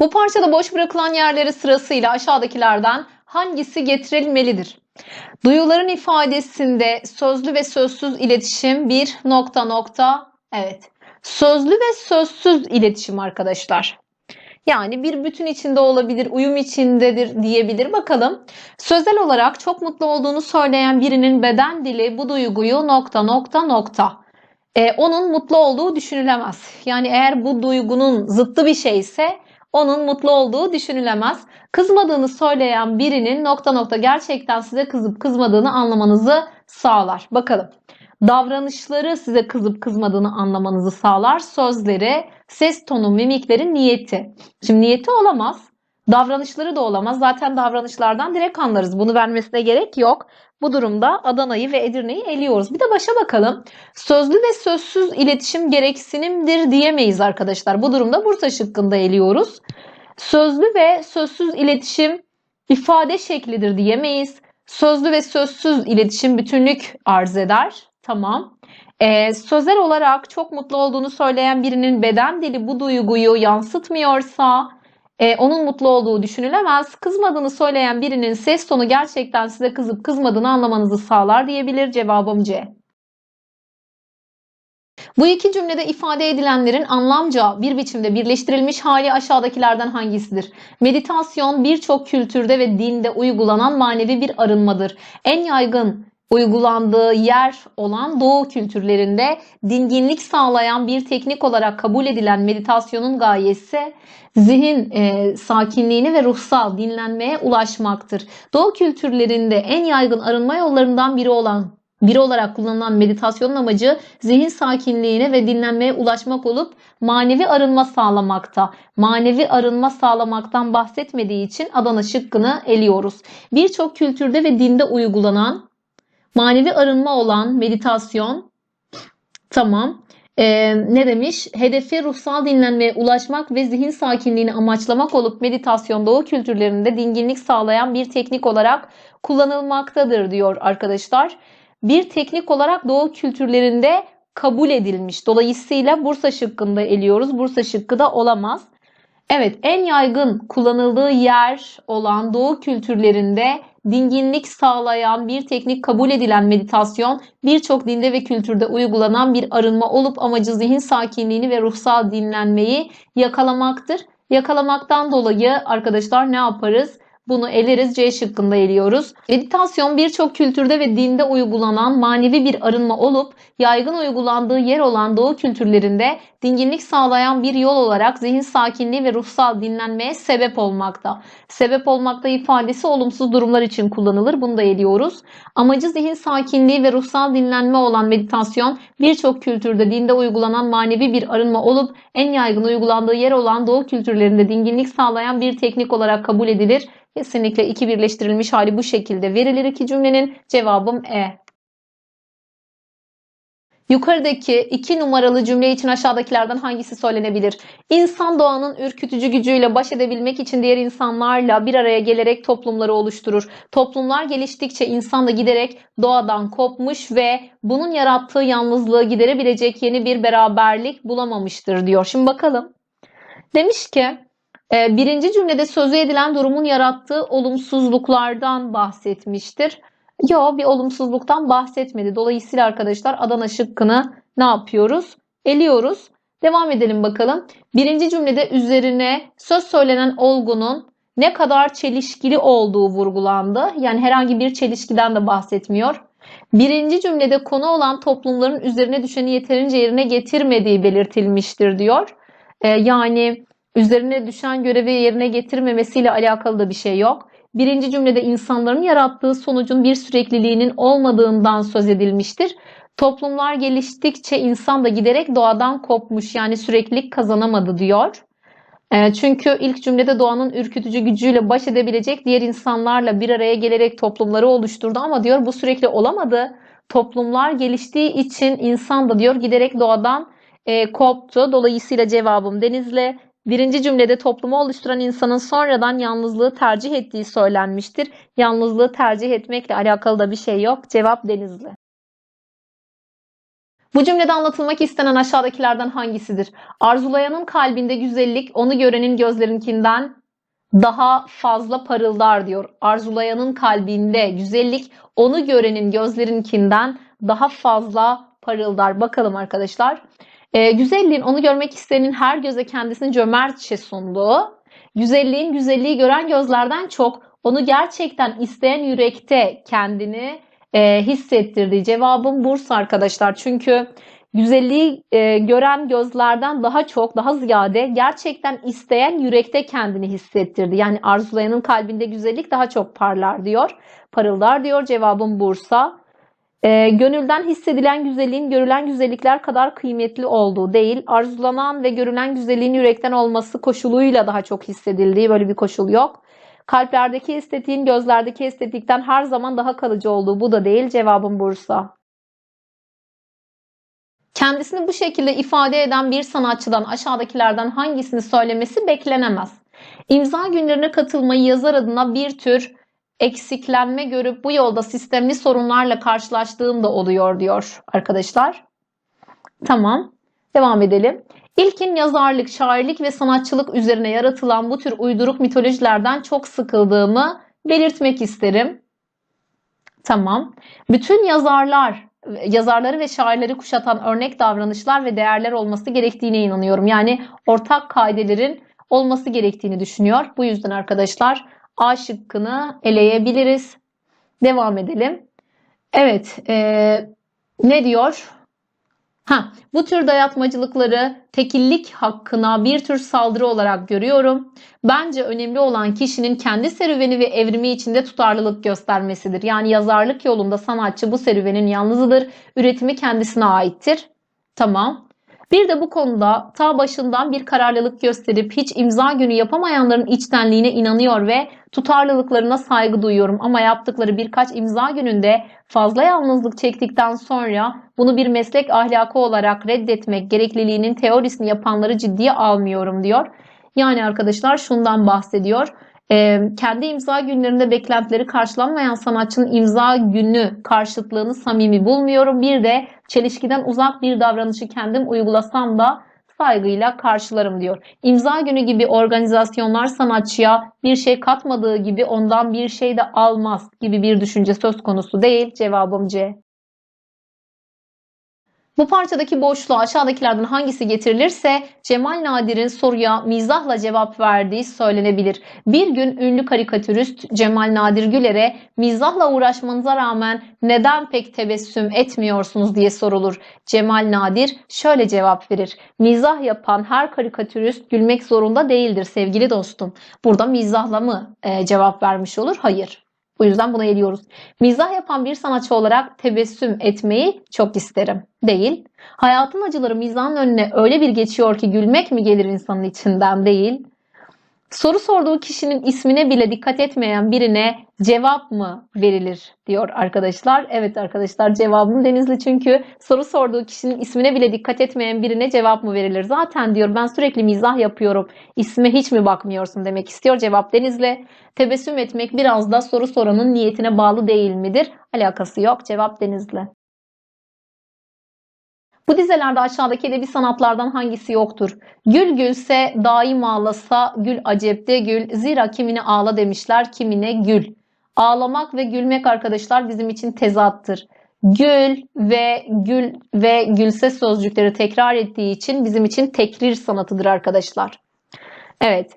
Bu parçada boş bırakılan yerleri sırasıyla aşağıdakilerden hangisi getirilmelidir? Duyuların ifadesinde sözlü ve sözsüz iletişim bir nokta nokta evet. Sözlü ve sözsüz iletişim arkadaşlar. Yani bir bütün içinde olabilir, uyum içindedir diyebilir. Bakalım sözel olarak çok mutlu olduğunu söyleyen birinin beden dili bu duyguyu nokta nokta nokta. Ee, onun mutlu olduğu düşünülemez. Yani eğer bu duygunun zıttı bir şeyse onun mutlu olduğu düşünülemez. Kızmadığını söyleyen birinin nokta nokta gerçekten size kızıp kızmadığını anlamanızı sağlar. Bakalım. Davranışları size kızıp kızmadığını anlamanızı sağlar. Sözleri, ses tonu, mimikleri, niyeti. Şimdi niyeti olamaz. Davranışları da olamaz. Zaten davranışlardan direkt anlarız. Bunu vermesine gerek yok. Bu durumda Adana'yı ve Edirne'yi eliyoruz. Bir de başa bakalım. Sözlü ve sözsüz iletişim gereksinimdir diyemeyiz arkadaşlar. Bu durumda Bursa şıkkında eliyoruz. Sözlü ve sözsüz iletişim ifade şeklidir diyemeyiz. Sözlü ve sözsüz iletişim bütünlük arz eder. Tamam. Ee, sözel olarak çok mutlu olduğunu söyleyen birinin beden dili bu duyguyu yansıtmıyorsa e, onun mutlu olduğu düşünülemez. Kızmadığını söyleyen birinin ses tonu gerçekten size kızıp kızmadığını anlamanızı sağlar diyebilir. Cevabım C. Bu iki cümlede ifade edilenlerin anlamca bir biçimde birleştirilmiş hali aşağıdakilerden hangisidir? Meditasyon birçok kültürde ve dinde uygulanan manevi bir arınmadır. En yaygın uygulandığı yer olan doğu kültürlerinde dinginlik sağlayan bir teknik olarak kabul edilen meditasyonun gayesi zihin e, sakinliğini ve ruhsal dinlenmeye ulaşmaktır. Doğu kültürlerinde en yaygın arınma yollarından biri olan biri olarak kullanılan meditasyonun amacı zihin sakinliğine ve dinlenmeye ulaşmak olup manevi arınma sağlamakta. Manevi arınma sağlamaktan bahsetmediği için Adana şıkkını eliyoruz. Birçok kültürde ve dinde uygulanan Manevi arınma olan meditasyon. Tamam. Ee, ne demiş? Hedefi ruhsal dinlenmeye ulaşmak ve zihin sakinliğini amaçlamak olup meditasyon doğu kültürlerinde dinginlik sağlayan bir teknik olarak kullanılmaktadır diyor arkadaşlar. Bir teknik olarak doğu kültürlerinde kabul edilmiş. Dolayısıyla Bursa şıkkında eliyoruz. Bursa şıkkı da olamaz. Evet en yaygın kullanıldığı yer olan doğu kültürlerinde dinginlik sağlayan bir teknik kabul edilen meditasyon birçok dinde ve kültürde uygulanan bir arınma olup amacı zihin sakinliğini ve ruhsal dinlenmeyi yakalamaktır. Yakalamaktan dolayı arkadaşlar ne yaparız? Bunu eleriz C şıkkında eliyoruz. Meditasyon birçok kültürde ve dinde uygulanan manevi bir arınma olup yaygın uygulandığı yer olan doğu kültürlerinde dinginlik sağlayan bir yol olarak zihin sakinliği ve ruhsal dinlenmeye sebep olmakta. Sebep olmakta ifadesi olumsuz durumlar için kullanılır. Bunu da eliyoruz. Amacı zihin sakinliği ve ruhsal dinlenme olan meditasyon birçok kültürde dinde uygulanan manevi bir arınma olup en yaygın uygulandığı yer olan doğu kültürlerinde dinginlik sağlayan bir teknik olarak kabul edilir Kesinlikle iki birleştirilmiş hali bu şekilde verilir iki cümlenin. Cevabım E. Yukarıdaki iki numaralı cümle için aşağıdakilerden hangisi söylenebilir? İnsan doğanın ürkütücü gücüyle baş edebilmek için diğer insanlarla bir araya gelerek toplumları oluşturur. Toplumlar geliştikçe insan da giderek doğadan kopmuş ve bunun yarattığı yalnızlığı giderebilecek yeni bir beraberlik bulamamıştır diyor. Şimdi bakalım. Demiş ki ee, birinci cümlede sözü edilen durumun yarattığı olumsuzluklardan bahsetmiştir. Yo bir olumsuzluktan bahsetmedi. Dolayısıyla arkadaşlar Adana şıkkını ne yapıyoruz? Eliyoruz. Devam edelim bakalım. Birinci cümlede üzerine söz söylenen olgunun ne kadar çelişkili olduğu vurgulandı. Yani herhangi bir çelişkiden de bahsetmiyor. Birinci cümlede konu olan toplumların üzerine düşeni yeterince yerine getirmediği belirtilmiştir diyor. Ee, yani üzerine düşen görevi yerine getirmemesiyle alakalı da bir şey yok. Birinci cümlede insanların yarattığı sonucun bir sürekliliğinin olmadığından söz edilmiştir. Toplumlar geliştikçe insan da giderek doğadan kopmuş yani süreklilik kazanamadı diyor. Ee, çünkü ilk cümlede doğanın ürkütücü gücüyle baş edebilecek diğer insanlarla bir araya gelerek toplumları oluşturdu ama diyor bu sürekli olamadı. Toplumlar geliştiği için insan da diyor giderek doğadan e, koptu. Dolayısıyla cevabım denizle Birinci cümlede toplumu oluşturan insanın sonradan yalnızlığı tercih ettiği söylenmiştir. Yalnızlığı tercih etmekle alakalı da bir şey yok. Cevap Denizli. Bu cümlede anlatılmak istenen aşağıdakilerden hangisidir? Arzulayanın kalbinde güzellik, onu görenin gözlerinkinden daha fazla parıldar diyor. Arzulayanın kalbinde güzellik, onu görenin gözlerinkinden daha fazla parıldar. Bakalım arkadaşlar. E, güzelliğin onu görmek isteyenin her göze kendisini cömertçe sunduğu, güzelliğin güzelliği gören gözlerden çok onu gerçekten isteyen yürekte kendini e, hissettirdiği cevabım Bursa arkadaşlar. Çünkü güzelliği e, gören gözlerden daha çok, daha ziyade gerçekten isteyen yürekte kendini hissettirdi. Yani arzulayanın kalbinde güzellik daha çok parlar diyor. Parıldar diyor cevabım Bursa. E, gönülden hissedilen güzelliğin görülen güzellikler kadar kıymetli olduğu değil, arzulanan ve görülen güzelliğin yürekten olması koşuluyla daha çok hissedildiği böyle bir koşul yok. Kalplerdeki estetiğin gözlerdeki estetikten her zaman daha kalıcı olduğu bu da değil. Cevabım Bursa. Kendisini bu şekilde ifade eden bir sanatçıdan aşağıdakilerden hangisini söylemesi beklenemez. İmza günlerine katılmayı yazar adına bir tür eksiklenme görüp bu yolda sistemli sorunlarla karşılaştığım da oluyor diyor arkadaşlar. Tamam. Devam edelim. İlkin yazarlık, şairlik ve sanatçılık üzerine yaratılan bu tür uyduruk mitolojilerden çok sıkıldığımı belirtmek isterim. Tamam. Bütün yazarlar, yazarları ve şairleri kuşatan örnek davranışlar ve değerler olması gerektiğine inanıyorum. Yani ortak kaidelerin olması gerektiğini düşünüyor. Bu yüzden arkadaşlar A şıkkını eleyebiliriz. Devam edelim. Evet e, ne diyor? Ha, bu tür dayatmacılıkları tekillik hakkına bir tür saldırı olarak görüyorum. Bence önemli olan kişinin kendi serüveni ve evrimi içinde tutarlılık göstermesidir. Yani yazarlık yolunda sanatçı bu serüvenin yalnızıdır. Üretimi kendisine aittir. Tamam. Bir de bu konuda ta başından bir kararlılık gösterip hiç imza günü yapamayanların içtenliğine inanıyor ve tutarlılıklarına saygı duyuyorum ama yaptıkları birkaç imza gününde fazla yalnızlık çektikten sonra bunu bir meslek ahlakı olarak reddetmek gerekliliğinin teorisini yapanları ciddiye almıyorum diyor. Yani arkadaşlar şundan bahsediyor. E, kendi imza günlerinde beklentileri karşılanmayan sanatçının imza günü karşıtlığını samimi bulmuyorum. Bir de çelişkiden uzak bir davranışı kendim uygulasam da saygıyla karşılarım diyor. İmza günü gibi organizasyonlar sanatçıya bir şey katmadığı gibi ondan bir şey de almaz gibi bir düşünce söz konusu değil. Cevabım C. Bu parçadaki boşluğa aşağıdakilerden hangisi getirilirse Cemal Nadir'in soruya mizahla cevap verdiği söylenebilir. Bir gün ünlü karikatürist Cemal Nadir Güler'e mizahla uğraşmanıza rağmen neden pek tebessüm etmiyorsunuz diye sorulur. Cemal Nadir şöyle cevap verir. Mizah yapan her karikatürist gülmek zorunda değildir sevgili dostum. Burada mizahla mı e, cevap vermiş olur? Hayır. Bu yüzden buna eriyoruz. Mizah yapan bir sanatçı olarak tebessüm etmeyi çok isterim. Değil. Hayatın acıları mizahın önüne öyle bir geçiyor ki gülmek mi gelir insanın içinden değil. Soru sorduğu kişinin ismine bile dikkat etmeyen birine cevap mı verilir diyor arkadaşlar. Evet arkadaşlar cevabım Denizli çünkü soru sorduğu kişinin ismine bile dikkat etmeyen birine cevap mı verilir? Zaten diyor ben sürekli mizah yapıyorum. İsme hiç mi bakmıyorsun demek istiyor cevap Denizli. Tebessüm etmek biraz da soru soranın niyetine bağlı değil midir? Alakası yok cevap Denizli. Bu dizelerde aşağıdaki edebi sanatlardan hangisi yoktur? Gül gülse daim ağlasa gül acepte gül. Zira kimine ağla demişler kimine gül. Ağlamak ve gülmek arkadaşlar bizim için tezattır. Gül ve gül ve gülse sözcükleri tekrar ettiği için bizim için tekrir sanatıdır arkadaşlar. Evet.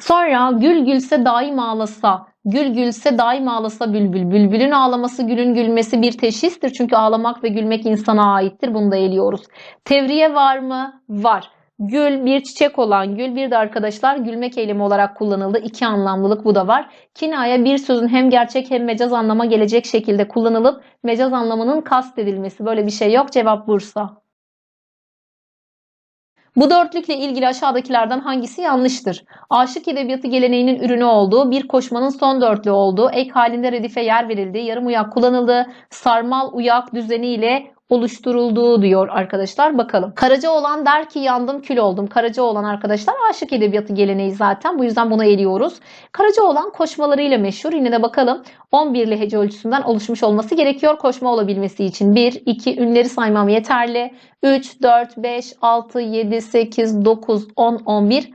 Sonra gül gülse daim ağlasa. Gül gülse daim ağlasa bülbül. Bülbülün ağlaması gülün gülmesi bir teşhistir. Çünkü ağlamak ve gülmek insana aittir. Bunu da eliyoruz. Tevriye var mı? Var. Gül bir çiçek olan gül bir de arkadaşlar gülmek eylemi olarak kullanıldı. İki anlamlılık bu da var. Kinaya bir sözün hem gerçek hem mecaz anlama gelecek şekilde kullanılıp mecaz anlamının kast edilmesi. Böyle bir şey yok. Cevap Bursa. Bu dörtlükle ilgili aşağıdakilerden hangisi yanlıştır? Aşık edebiyatı geleneğinin ürünü olduğu, bir koşmanın son dörtlü olduğu, ek halinde redife yer verildiği, yarım uyak kullanıldığı, sarmal uyak düzeniyle Oluşturuldu diyor arkadaşlar. Bakalım. Karaca olan der ki yandım kül oldum. Karaca olan arkadaşlar aşık edebiyatı geleneği zaten. Bu yüzden buna eriyoruz. Karaca olan koşmalarıyla meşhur. Yine de bakalım. 11'li hece ölçüsünden oluşmuş olması gerekiyor koşma olabilmesi için. 1, 2 ünleri saymam yeterli. 3, 4, 5, 6, 7, 8, 9, 10, 11.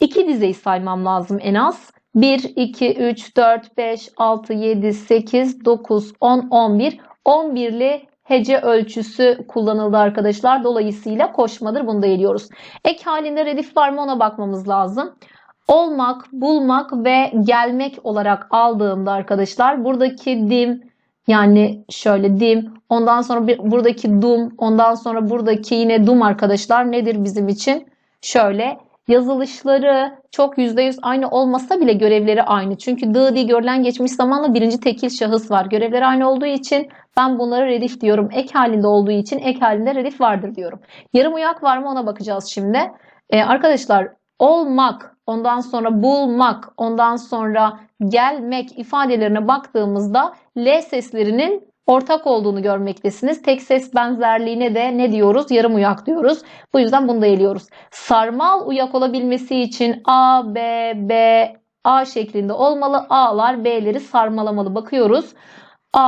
2 dizeyi saymam lazım en az. 1, 2, 3, 4, 5, 6, 7, 8, 9, 10, 11. 11'li hece ölçüsü kullanıldı arkadaşlar. Dolayısıyla koşmadır. Bunu da eliyoruz. Ek halinde redif var mı ona bakmamız lazım. Olmak, bulmak ve gelmek olarak aldığımda arkadaşlar buradaki dim yani şöyle dim ondan sonra buradaki dum ondan sonra buradaki yine dum arkadaşlar nedir bizim için? Şöyle yazılışları çok %100 aynı olmasa bile görevleri aynı. Çünkü dı di görülen geçmiş zamanla birinci tekil şahıs var. Görevleri aynı olduğu için ben bunlara redif diyorum. Ek halinde olduğu için ek halinde redif vardır diyorum. Yarım uyak var mı ona bakacağız şimdi. Ee, arkadaşlar olmak, ondan sonra bulmak, ondan sonra gelmek ifadelerine baktığımızda L seslerinin ortak olduğunu görmektesiniz. Tek ses benzerliğine de ne diyoruz? Yarım uyak diyoruz. Bu yüzden bunu da eliyoruz. Sarmal uyak olabilmesi için A, B, B, A şeklinde olmalı. A'lar B'leri sarmalamalı. Bakıyoruz. A,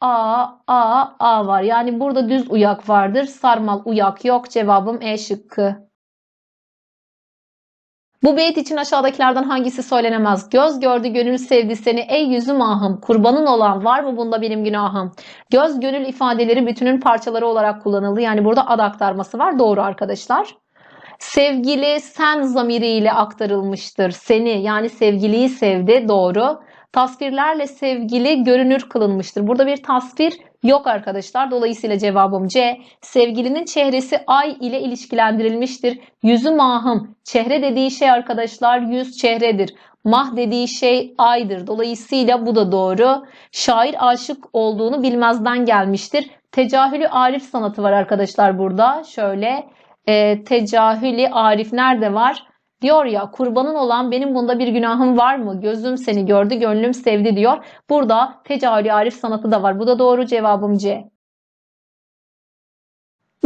A, A, A var. Yani burada düz uyak vardır. Sarmal uyak yok. Cevabım E şıkkı. Bu beyt için aşağıdakilerden hangisi söylenemez? Göz gördü gönül sevdi seni ey yüzüm ahım. Kurbanın olan var mı bunda benim günahım? Göz gönül ifadeleri bütünün parçaları olarak kullanıldı. Yani burada ad aktarması var. Doğru arkadaşlar. Sevgili sen zamiriyle aktarılmıştır. Seni yani sevgiliyi sevdi. Doğru tasvirlerle sevgili görünür kılınmıştır. Burada bir tasvir yok arkadaşlar. Dolayısıyla cevabım C. Sevgilinin çehresi ay ile ilişkilendirilmiştir. Yüzü mahım. Çehre dediği şey arkadaşlar yüz çehredir. Mah dediği şey aydır. Dolayısıyla bu da doğru. Şair aşık olduğunu bilmezden gelmiştir. Tecahülü Arif sanatı var arkadaşlar burada. Şöyle e, tecahülü Arif nerede var? Diyor ya kurbanın olan benim bunda bir günahım var mı? Gözüm seni gördü, gönlüm sevdi diyor. Burada tecavülü arif sanatı da var. Bu da doğru cevabım C.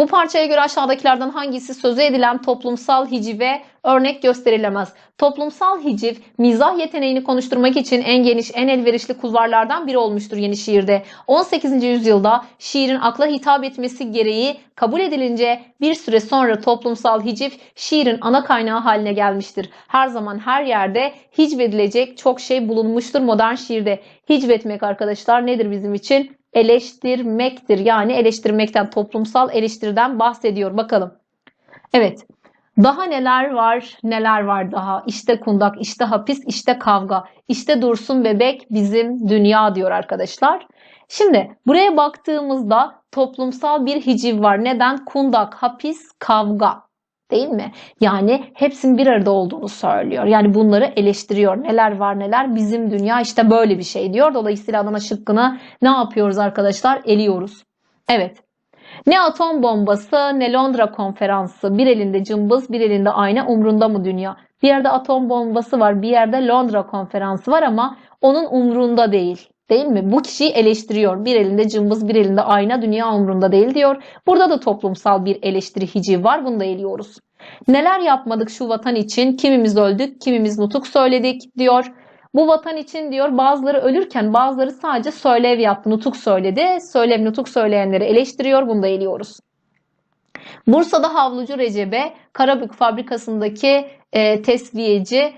Bu parçaya göre aşağıdakilerden hangisi sözü edilen toplumsal hicive örnek gösterilemez? Toplumsal hiciv mizah yeteneğini konuşturmak için en geniş, en elverişli kulvarlardan biri olmuştur yeni şiirde. 18. yüzyılda şiirin akla hitap etmesi gereği kabul edilince bir süre sonra toplumsal hiciv şiirin ana kaynağı haline gelmiştir. Her zaman her yerde hicvedilecek çok şey bulunmuştur modern şiirde. Hicvetmek arkadaşlar nedir bizim için? eleştirmektir. Yani eleştirmekten, toplumsal eleştiriden bahsediyor. Bakalım. Evet. Daha neler var, neler var daha. İşte kundak, işte hapis, işte kavga, işte dursun bebek bizim dünya diyor arkadaşlar. Şimdi buraya baktığımızda toplumsal bir hiciv var. Neden? Kundak, hapis, kavga değil mi? Yani hepsinin bir arada olduğunu söylüyor. Yani bunları eleştiriyor. Neler var neler bizim dünya işte böyle bir şey diyor. Dolayısıyla Adana şıkkını ne yapıyoruz arkadaşlar? Eliyoruz. Evet. Ne atom bombası ne Londra konferansı. Bir elinde cımbız bir elinde ayna umrunda mı dünya? Bir yerde atom bombası var bir yerde Londra konferansı var ama onun umrunda değil. Değil mi? Bu kişiyi eleştiriyor. Bir elinde cımbız, bir elinde ayna, dünya umrunda değil diyor. Burada da toplumsal bir eleştiri hici var. Bunu da eliyoruz. Neler yapmadık şu vatan için? Kimimiz öldük, kimimiz nutuk söyledik diyor. Bu vatan için diyor bazıları ölürken bazıları sadece söylev yaptı, nutuk söyledi. Söylev nutuk söyleyenleri eleştiriyor. Bunu da eliyoruz. Bursa'da havlucu Recep'e Karabük fabrikasındaki e, tesviyeci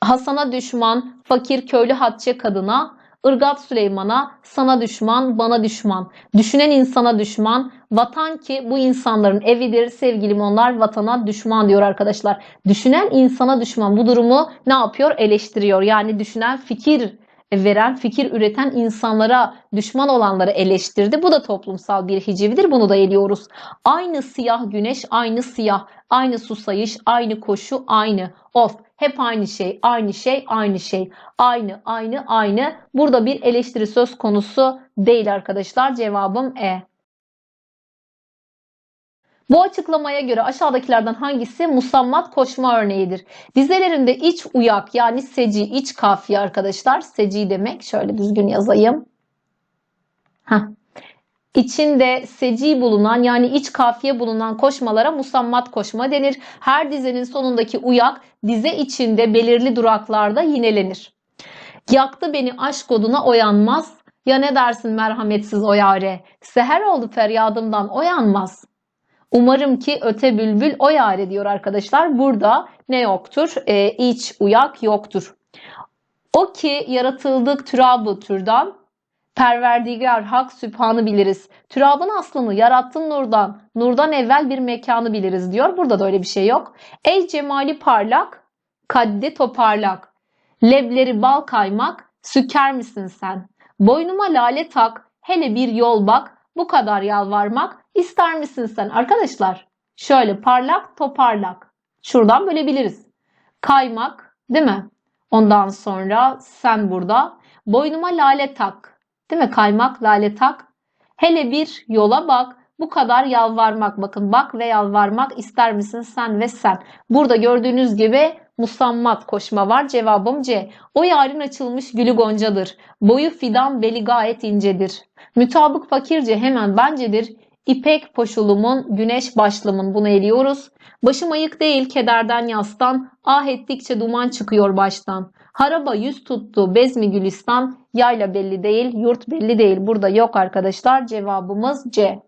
Hasan'a düşman fakir köylü Hatçe kadına Irgat Süleyman'a sana düşman, bana düşman. Düşünen insana düşman. Vatan ki bu insanların evidir sevgilim onlar vatana düşman diyor arkadaşlar. Düşünen insana düşman bu durumu ne yapıyor? Eleştiriyor. Yani düşünen fikir veren, fikir üreten insanlara, düşman olanları eleştirdi. Bu da toplumsal bir hicivdir. Bunu da eliyoruz. Aynı siyah güneş, aynı siyah, aynı susayış, aynı koşu, aynı of. Hep aynı şey, aynı şey, aynı şey. Aynı, aynı, aynı. Burada bir eleştiri söz konusu değil arkadaşlar. Cevabım E. Bu açıklamaya göre aşağıdakilerden hangisi musammat koşma örneğidir? Dizelerinde iç uyak yani seci, iç kafiye arkadaşlar. Seci demek. Şöyle düzgün yazayım. Heh. İçinde seci bulunan yani iç kafiye bulunan koşmalara musammat koşma denir. Her dizenin sonundaki uyak dize içinde belirli duraklarda yinelenir. Yaktı beni aşk oduna oyanmaz. Ya ne dersin merhametsiz oyare? Seher oldu feryadımdan oyanmaz. Umarım ki öte bülbül o diyor arkadaşlar. Burada ne yoktur? E, iç uyak yoktur. O ki yaratıldık türabı türdan, Perverdigar hak sübhanı biliriz. Türabın aslını yarattın nurdan. Nurdan evvel bir mekanı biliriz diyor. Burada da öyle bir şey yok. Ey cemali parlak, kadde toparlak. Lebleri bal kaymak, süker misin sen? Boynuma lale tak, hele bir yol bak. Bu kadar yalvarmak ister misin sen? Arkadaşlar şöyle parlak toparlak. Şuradan böyle biliriz. Kaymak değil mi? Ondan sonra sen burada boynuma lale tak. Değil mi? Kaymak, lale tak. Hele bir yola bak. Bu kadar yalvarmak. Bakın bak ve yalvarmak ister misin sen ve sen. Burada gördüğünüz gibi musammat koşma var. Cevabım C. O yarın açılmış gülü goncadır. Boyu fidan beli gayet incedir. Mütabık fakirce hemen bencedir. İpek poşulumun, güneş başlımın bunu eliyoruz. Başım ayık değil kederden yastan, ah ettikçe duman çıkıyor baştan. Haraba yüz tuttu bezmi gülistan yayla belli değil yurt belli değil burada yok arkadaşlar cevabımız C.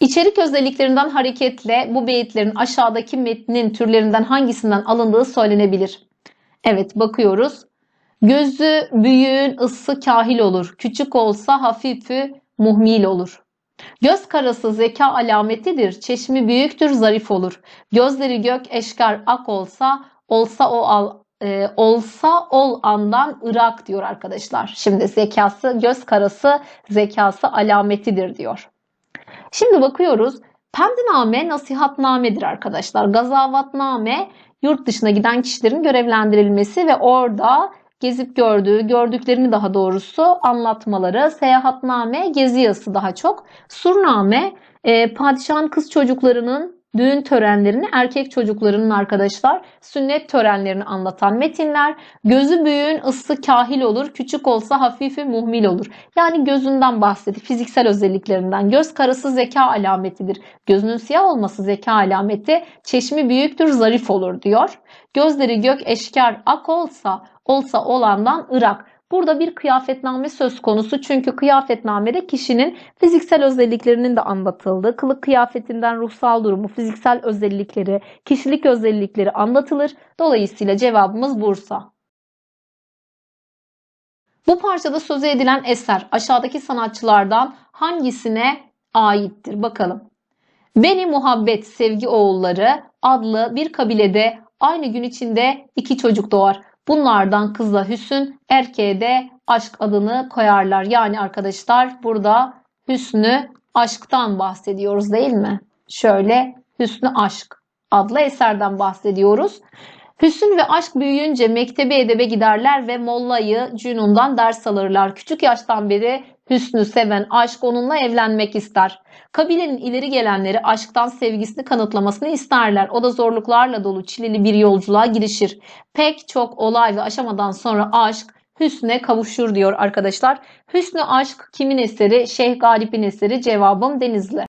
İçerik özelliklerinden hareketle bu beyitlerin aşağıdaki metnin türlerinden hangisinden alındığı söylenebilir. Evet bakıyoruz. Gözü büyüğün ısı kahil olur. Küçük olsa hafifi muhmil olur. Göz karası zeka alametidir. Çeşmi büyüktür zarif olur. Gözleri gök eşkar ak olsa Olsa o al, e, olsa ol andan Irak diyor arkadaşlar. Şimdi zekası göz karası zekası alametidir diyor. Şimdi bakıyoruz. Pemdiname nasihatnamedir arkadaşlar. Gazavatname yurt dışına giden kişilerin görevlendirilmesi ve orada gezip gördüğü, gördüklerini daha doğrusu anlatmaları, seyahatname, gezi yazısı daha çok. Surname, e, padişahın kız çocuklarının düğün törenlerini erkek çocuklarının arkadaşlar sünnet törenlerini anlatan metinler gözü büyüğün ısı kahil olur küçük olsa hafifi muhmil olur. Yani gözünden bahsetti, fiziksel özelliklerinden göz karası zeka alametidir. Gözünün siyah olması zeka alameti çeşmi büyüktür zarif olur diyor. Gözleri gök eşkar ak olsa olsa olandan ırak. Burada bir kıyafetname söz konusu çünkü kıyafetnamede kişinin fiziksel özelliklerinin de anlatıldığı, kılık kıyafetinden ruhsal durumu, fiziksel özellikleri, kişilik özellikleri anlatılır. Dolayısıyla cevabımız Bursa. Bu parçada söze edilen eser aşağıdaki sanatçılardan hangisine aittir? Bakalım. Beni Muhabbet Sevgi Oğulları adlı bir kabilede aynı gün içinde iki çocuk doğar. Bunlardan kızla Hüsn, erkeğe de aşk adını koyarlar. Yani arkadaşlar burada hüsnü aşktan bahsediyoruz değil mi? Şöyle hüsnü aşk adlı eserden bahsediyoruz. Hüsn ve aşk büyüyünce mektebe edebe giderler ve mollayı Cünun'dan ders alırlar. Küçük yaştan beri Hüsnü seven aşk onunla evlenmek ister. Kabilenin ileri gelenleri aşktan sevgisini kanıtlamasını isterler. O da zorluklarla dolu çileli bir yolculuğa girişir. Pek çok olay ve aşamadan sonra aşk Hüsn'e kavuşur diyor arkadaşlar. Hüsnü aşk kimin eseri? Şeyh Galip'in eseri. Cevabım Denizli.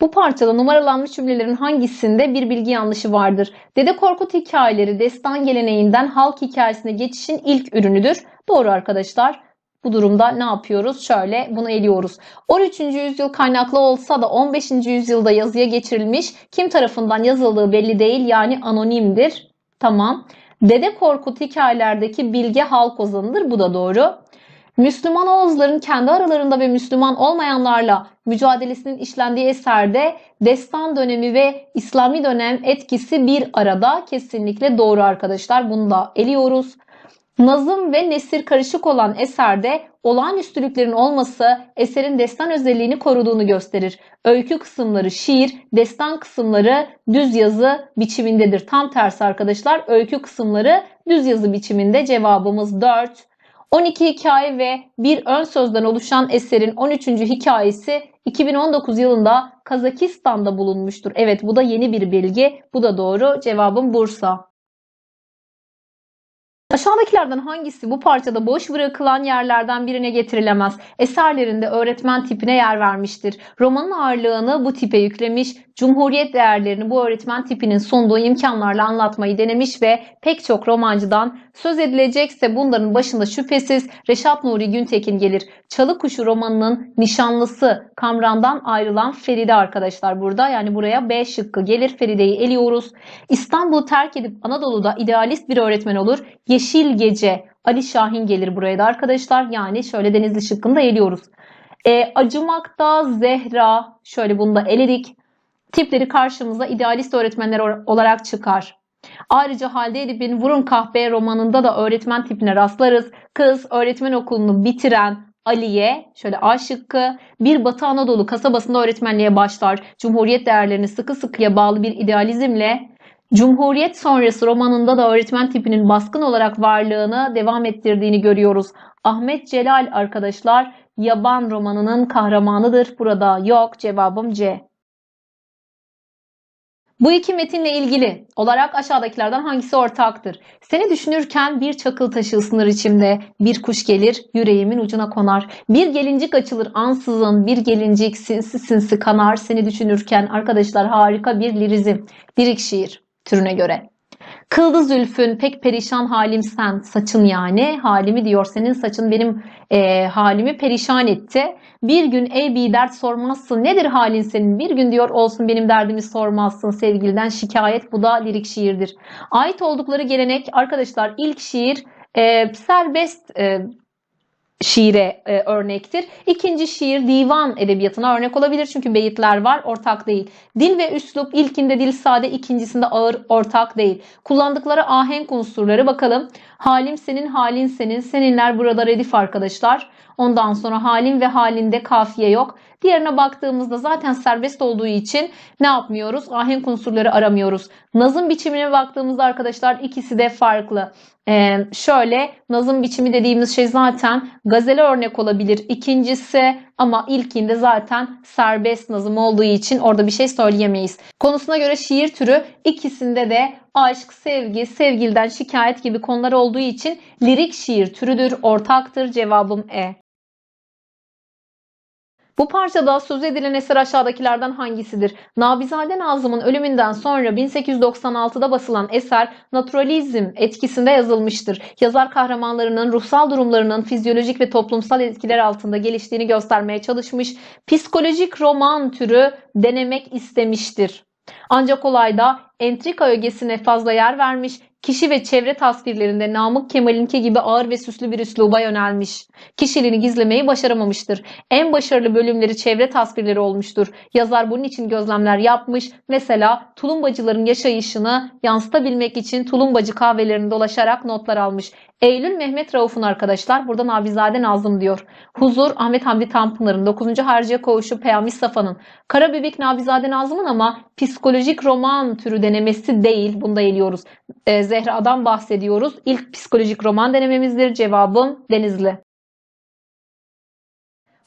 Bu parçada numaralanmış cümlelerin hangisinde bir bilgi yanlışı vardır? Dede Korkut hikayeleri destan geleneğinden halk hikayesine geçişin ilk ürünüdür. Doğru arkadaşlar. Bu durumda ne yapıyoruz? Şöyle bunu eliyoruz. 13. yüzyıl kaynaklı olsa da 15. yüzyılda yazıya geçirilmiş. Kim tarafından yazıldığı belli değil yani anonimdir. Tamam. Dede Korkut hikayelerdeki bilge halk ozanıdır. Bu da doğru. Müslüman Oğuzların kendi aralarında ve Müslüman olmayanlarla mücadelesinin işlendiği eserde destan dönemi ve İslami dönem etkisi bir arada kesinlikle doğru arkadaşlar. Bunu da eliyoruz. Nazım ve nesir karışık olan eserde olağanüstülüklerin olması eserin destan özelliğini koruduğunu gösterir. Öykü kısımları şiir, destan kısımları düz yazı biçimindedir. Tam tersi arkadaşlar öykü kısımları düz yazı biçiminde cevabımız 4. 12 hikaye ve bir ön sözden oluşan eserin 13. hikayesi 2019 yılında Kazakistan'da bulunmuştur. Evet bu da yeni bir bilgi. Bu da doğru. Cevabım Bursa. Aşağıdakilerden hangisi bu parçada boş bırakılan yerlerden birine getirilemez? Eserlerinde öğretmen tipine yer vermiştir. Romanın ağırlığını bu tipe yüklemiş, Cumhuriyet değerlerini bu öğretmen tipinin sunduğu imkanlarla anlatmayı denemiş ve pek çok romancıdan söz edilecekse bunların başında şüphesiz Reşat Nuri Güntekin gelir. Çalı Kuşu romanının nişanlısı Kamran'dan ayrılan Feride arkadaşlar burada. Yani buraya B şıkkı gelir. Feride'yi eliyoruz. İstanbul'u terk edip Anadolu'da idealist bir öğretmen olur. Yeşil Yeşil Gece Ali Şahin gelir buraya da arkadaşlar. Yani şöyle Denizli şıkkını da eliyoruz. E, acımakta Zehra şöyle bunu da eledik. Tipleri karşımıza idealist öğretmenler olarak çıkar. Ayrıca Halide Edip'in Vurun Kahpe romanında da öğretmen tipine rastlarız. Kız öğretmen okulunu bitiren Ali'ye şöyle A şıkkı bir Batı Anadolu kasabasında öğretmenliğe başlar. Cumhuriyet değerlerini sıkı sıkıya bağlı bir idealizmle Cumhuriyet sonrası romanında da öğretmen tipinin baskın olarak varlığını devam ettirdiğini görüyoruz. Ahmet Celal arkadaşlar Yaban romanının kahramanıdır. Burada yok cevabım C. Bu iki metinle ilgili olarak aşağıdakilerden hangisi ortaktır? Seni düşünürken bir çakıl taşı ısınır içimde, bir kuş gelir yüreğimin ucuna konar. Bir gelincik açılır ansızın, bir gelincik sinsi sinsi kanar seni düşünürken. Arkadaşlar harika bir lirizm, lirik şiir türüne göre. Kıldı zülfün pek perişan halim sen saçın yani halimi diyor senin saçın benim e, halimi perişan etti. Bir gün ey bir dert sormazsın nedir halin senin bir gün diyor olsun benim derdimi sormazsın sevgiliden şikayet bu da lirik şiirdir. Ait oldukları gelenek arkadaşlar ilk şiir e, serbest e, şiire e, örnektir. İkinci şiir divan edebiyatına örnek olabilir çünkü beyitler var ortak değil. Dil ve üslup ilkinde dil sade ikincisinde ağır ortak değil. Kullandıkları ahenk unsurları bakalım. Halim senin halin senin. Seninler burada redif arkadaşlar. Ondan sonra halim ve halinde kafiye yok. Diğerine baktığımızda zaten serbest olduğu için ne yapmıyoruz? Ahenk unsurları aramıyoruz. Nazım biçimine baktığımızda arkadaşlar ikisi de farklı. Ee, şöyle nazım biçimi dediğimiz şey zaten gazele örnek olabilir. İkincisi ama ilkinde zaten serbest nazım olduğu için orada bir şey söyleyemeyiz. Konusuna göre şiir türü ikisinde de aşk, sevgi, sevgilden şikayet gibi konular olduğu için lirik şiir türüdür, ortaktır. Cevabım E. Bu parçada söz edilen eser aşağıdakilerden hangisidir? Nabizade Nazım'ın ölümünden sonra 1896'da basılan eser naturalizm etkisinde yazılmıştır. Yazar kahramanlarının ruhsal durumlarının fizyolojik ve toplumsal etkiler altında geliştiğini göstermeye çalışmış, psikolojik roman türü denemek istemiştir. Ancak olayda entrika ögesine fazla yer vermiş, kişi ve çevre tasvirlerinde Namık Kemal'inki gibi ağır ve süslü bir üsluba yönelmiş. Kişiliğini gizlemeyi başaramamıştır. En başarılı bölümleri çevre tasvirleri olmuştur. Yazar bunun için gözlemler yapmış. Mesela tulumbacıların yaşayışını yansıtabilmek için tulumbacı kahvelerini dolaşarak notlar almış. Eylül Mehmet Rauf'un arkadaşlar. Buradan Abizade Nazım diyor. Huzur Ahmet Hamdi Tanpınar'ın 9. Harcıya Koğuşu Peyami Safa'nın. Karabebek Nabizade Nazım'ın ama psikolojik roman türü denemesi değil. Bunu da eliyoruz. Ee, Zehra'dan bahsediyoruz. İlk psikolojik roman denememizdir. Cevabım Denizli.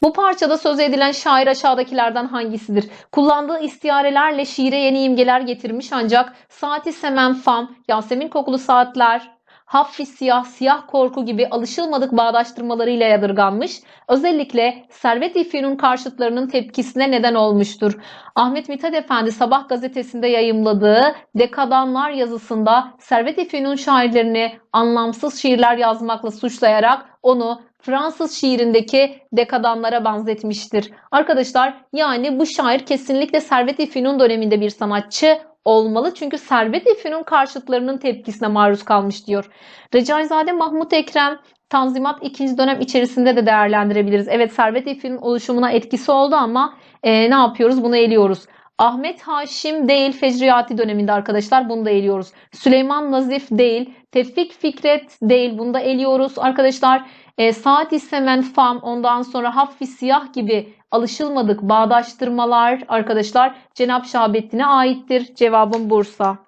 Bu parçada söz edilen şair aşağıdakilerden hangisidir? Kullandığı istiyarelerle şiire yeni imgeler getirmiş ancak saati semen fam, Yasemin kokulu saatler, hafif siyah, siyah korku gibi alışılmadık bağdaştırmalarıyla yadırganmış, özellikle Servet-i karşıtlarının tepkisine neden olmuştur. Ahmet Mithat Efendi Sabah gazetesinde yayımladığı Dekadanlar yazısında Servet-i Fünun şairlerini anlamsız şiirler yazmakla suçlayarak onu Fransız şiirindeki dekadanlara benzetmiştir. Arkadaşlar yani bu şair kesinlikle Servet-i Fünun döneminde bir sanatçı olmalı. Çünkü Servet-i karşıtlarının tepkisine maruz kalmış diyor. Recaizade Mahmut Ekrem Tanzimat ikinci dönem içerisinde de değerlendirebiliriz. Evet Servet-i oluşumuna etkisi oldu ama e, ne yapıyoruz? Bunu eliyoruz. Ahmet Haşim değil Fecriati döneminde arkadaşlar bunu da eliyoruz. Süleyman Nazif değil, Tevfik Fikret değil bunu da eliyoruz arkadaşlar. E, Saat İstemen Fam ondan sonra hafif Siyah gibi alışılmadık bağdaştırmalar arkadaşlar Cenap Şahabettin'e aittir. Cevabım Bursa.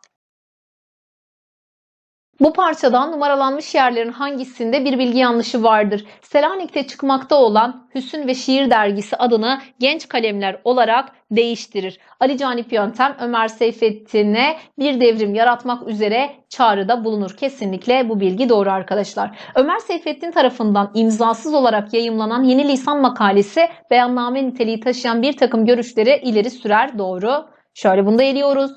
Bu parçadan numaralanmış yerlerin hangisinde bir bilgi yanlışı vardır? Selanik'te çıkmakta olan Hüsün ve Şiir dergisi adını Genç Kalemler olarak değiştirir. Ali Canip Yöntem Ömer Seyfettin'e bir devrim yaratmak üzere çağrıda bulunur. Kesinlikle bu bilgi doğru arkadaşlar. Ömer Seyfettin tarafından imzasız olarak yayımlanan Yeni Lisan makalesi beyanname niteliği taşıyan bir takım görüşleri ileri sürer. Doğru. Şöyle bunu da eliyoruz.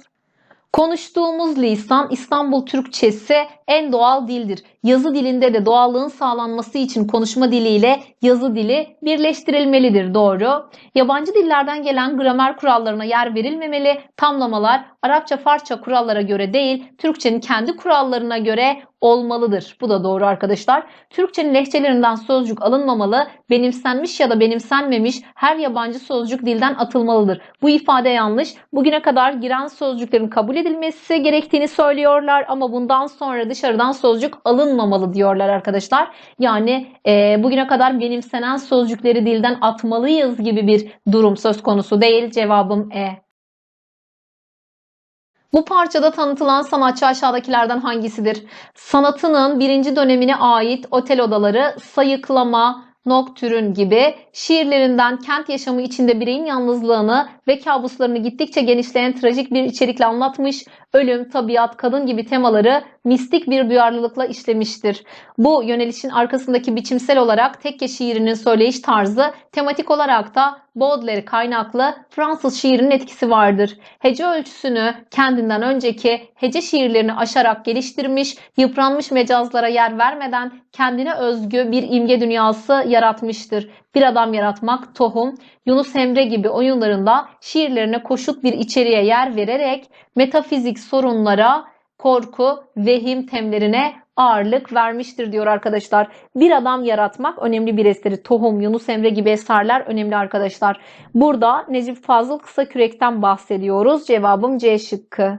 Konuştuğumuz lisan İstanbul Türkçesi en doğal dildir yazı dilinde de doğallığın sağlanması için konuşma diliyle yazı dili birleştirilmelidir. Doğru. Yabancı dillerden gelen gramer kurallarına yer verilmemeli. Tamlamalar Arapça Farsça kurallara göre değil, Türkçenin kendi kurallarına göre olmalıdır. Bu da doğru arkadaşlar. Türkçenin lehçelerinden sözcük alınmamalı, benimsenmiş ya da benimsenmemiş her yabancı sözcük dilden atılmalıdır. Bu ifade yanlış. Bugüne kadar giren sözcüklerin kabul edilmesi gerektiğini söylüyorlar ama bundan sonra dışarıdan sözcük alın alınmamalı diyorlar arkadaşlar. Yani e, bugüne kadar benimsenen sözcükleri dilden atmalıyız gibi bir durum söz konusu değil. Cevabım E. Bu parçada tanıtılan sanatçı aşağıdakilerden hangisidir? Sanatının birinci dönemine ait otel odaları, sayıklama, Nocturne gibi şiirlerinden kent yaşamı içinde bireyin yalnızlığını ve kabuslarını gittikçe genişleyen trajik bir içerikle anlatmış, ölüm, tabiat, kadın gibi temaları mistik bir duyarlılıkla işlemiştir. Bu yönelişin arkasındaki biçimsel olarak tekke şiirinin söyleyiş tarzı tematik olarak da Baudelaire kaynaklı Fransız şiirinin etkisi vardır. Hece ölçüsünü kendinden önceki hece şiirlerini aşarak geliştirmiş, yıpranmış mecazlara yer vermeden kendine özgü bir imge dünyası yaratmıştır. Bir adam yaratmak, tohum, Yunus Emre gibi oyunlarında şiirlerine koşut bir içeriğe yer vererek metafizik sorunlara korku, vehim temlerine ağırlık vermiştir diyor arkadaşlar. Bir adam yaratmak önemli bir eseri. Tohum, Yunus Emre gibi eserler önemli arkadaşlar. Burada Necip Fazıl Kısa Kürek'ten bahsediyoruz. Cevabım C şıkkı.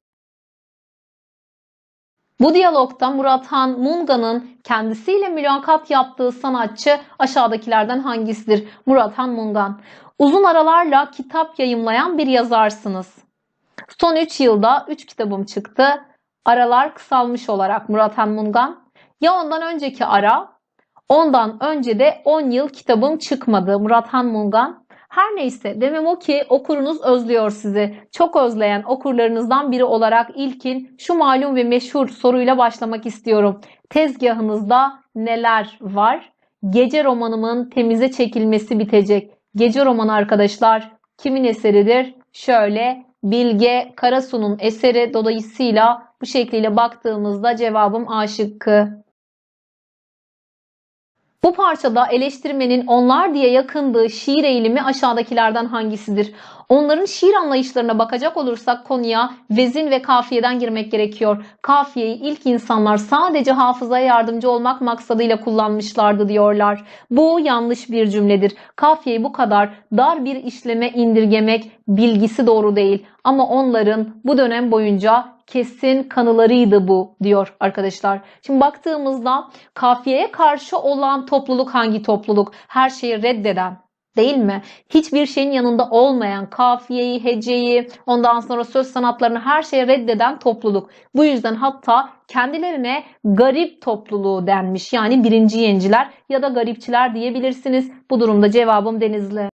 Bu diyalogda Murat Han Munga'nın kendisiyle mülakat yaptığı sanatçı aşağıdakilerden hangisidir? Murat Han Mungan. Uzun aralarla kitap yayımlayan bir yazarsınız. Son 3 yılda 3 kitabım çıktı aralar kısalmış olarak Murat Mungan ya ondan önceki ara ondan önce de 10 yıl kitabım çıkmadı Murat Mungan her neyse demem o ki okurunuz özlüyor sizi. Çok özleyen okurlarınızdan biri olarak ilkin şu malum ve meşhur soruyla başlamak istiyorum. Tezgahınızda neler var? Gece romanımın temize çekilmesi bitecek. Gece romanı arkadaşlar kimin eseridir? Şöyle Bilge Karasu'nun eseri dolayısıyla bu şekliyle baktığımızda cevabım A şıkkı. Bu parçada eleştirmenin onlar diye yakındığı şiir eğilimi aşağıdakilerden hangisidir? Onların şiir anlayışlarına bakacak olursak konuya vezin ve kafiyeden girmek gerekiyor. Kafiyeyi ilk insanlar sadece hafızaya yardımcı olmak maksadıyla kullanmışlardı diyorlar. Bu yanlış bir cümledir. Kafiyeyi bu kadar dar bir işleme indirgemek bilgisi doğru değil. Ama onların bu dönem boyunca kesin kanılarıydı bu diyor arkadaşlar. Şimdi baktığımızda kafiyeye karşı olan topluluk hangi topluluk? Her şeyi reddeden değil mi? Hiçbir şeyin yanında olmayan kafiyeyi, heceyi, ondan sonra söz sanatlarını her şeyi reddeden topluluk. Bu yüzden hatta kendilerine garip topluluğu denmiş. Yani birinci yenciler ya da garipçiler diyebilirsiniz. Bu durumda cevabım Denizli.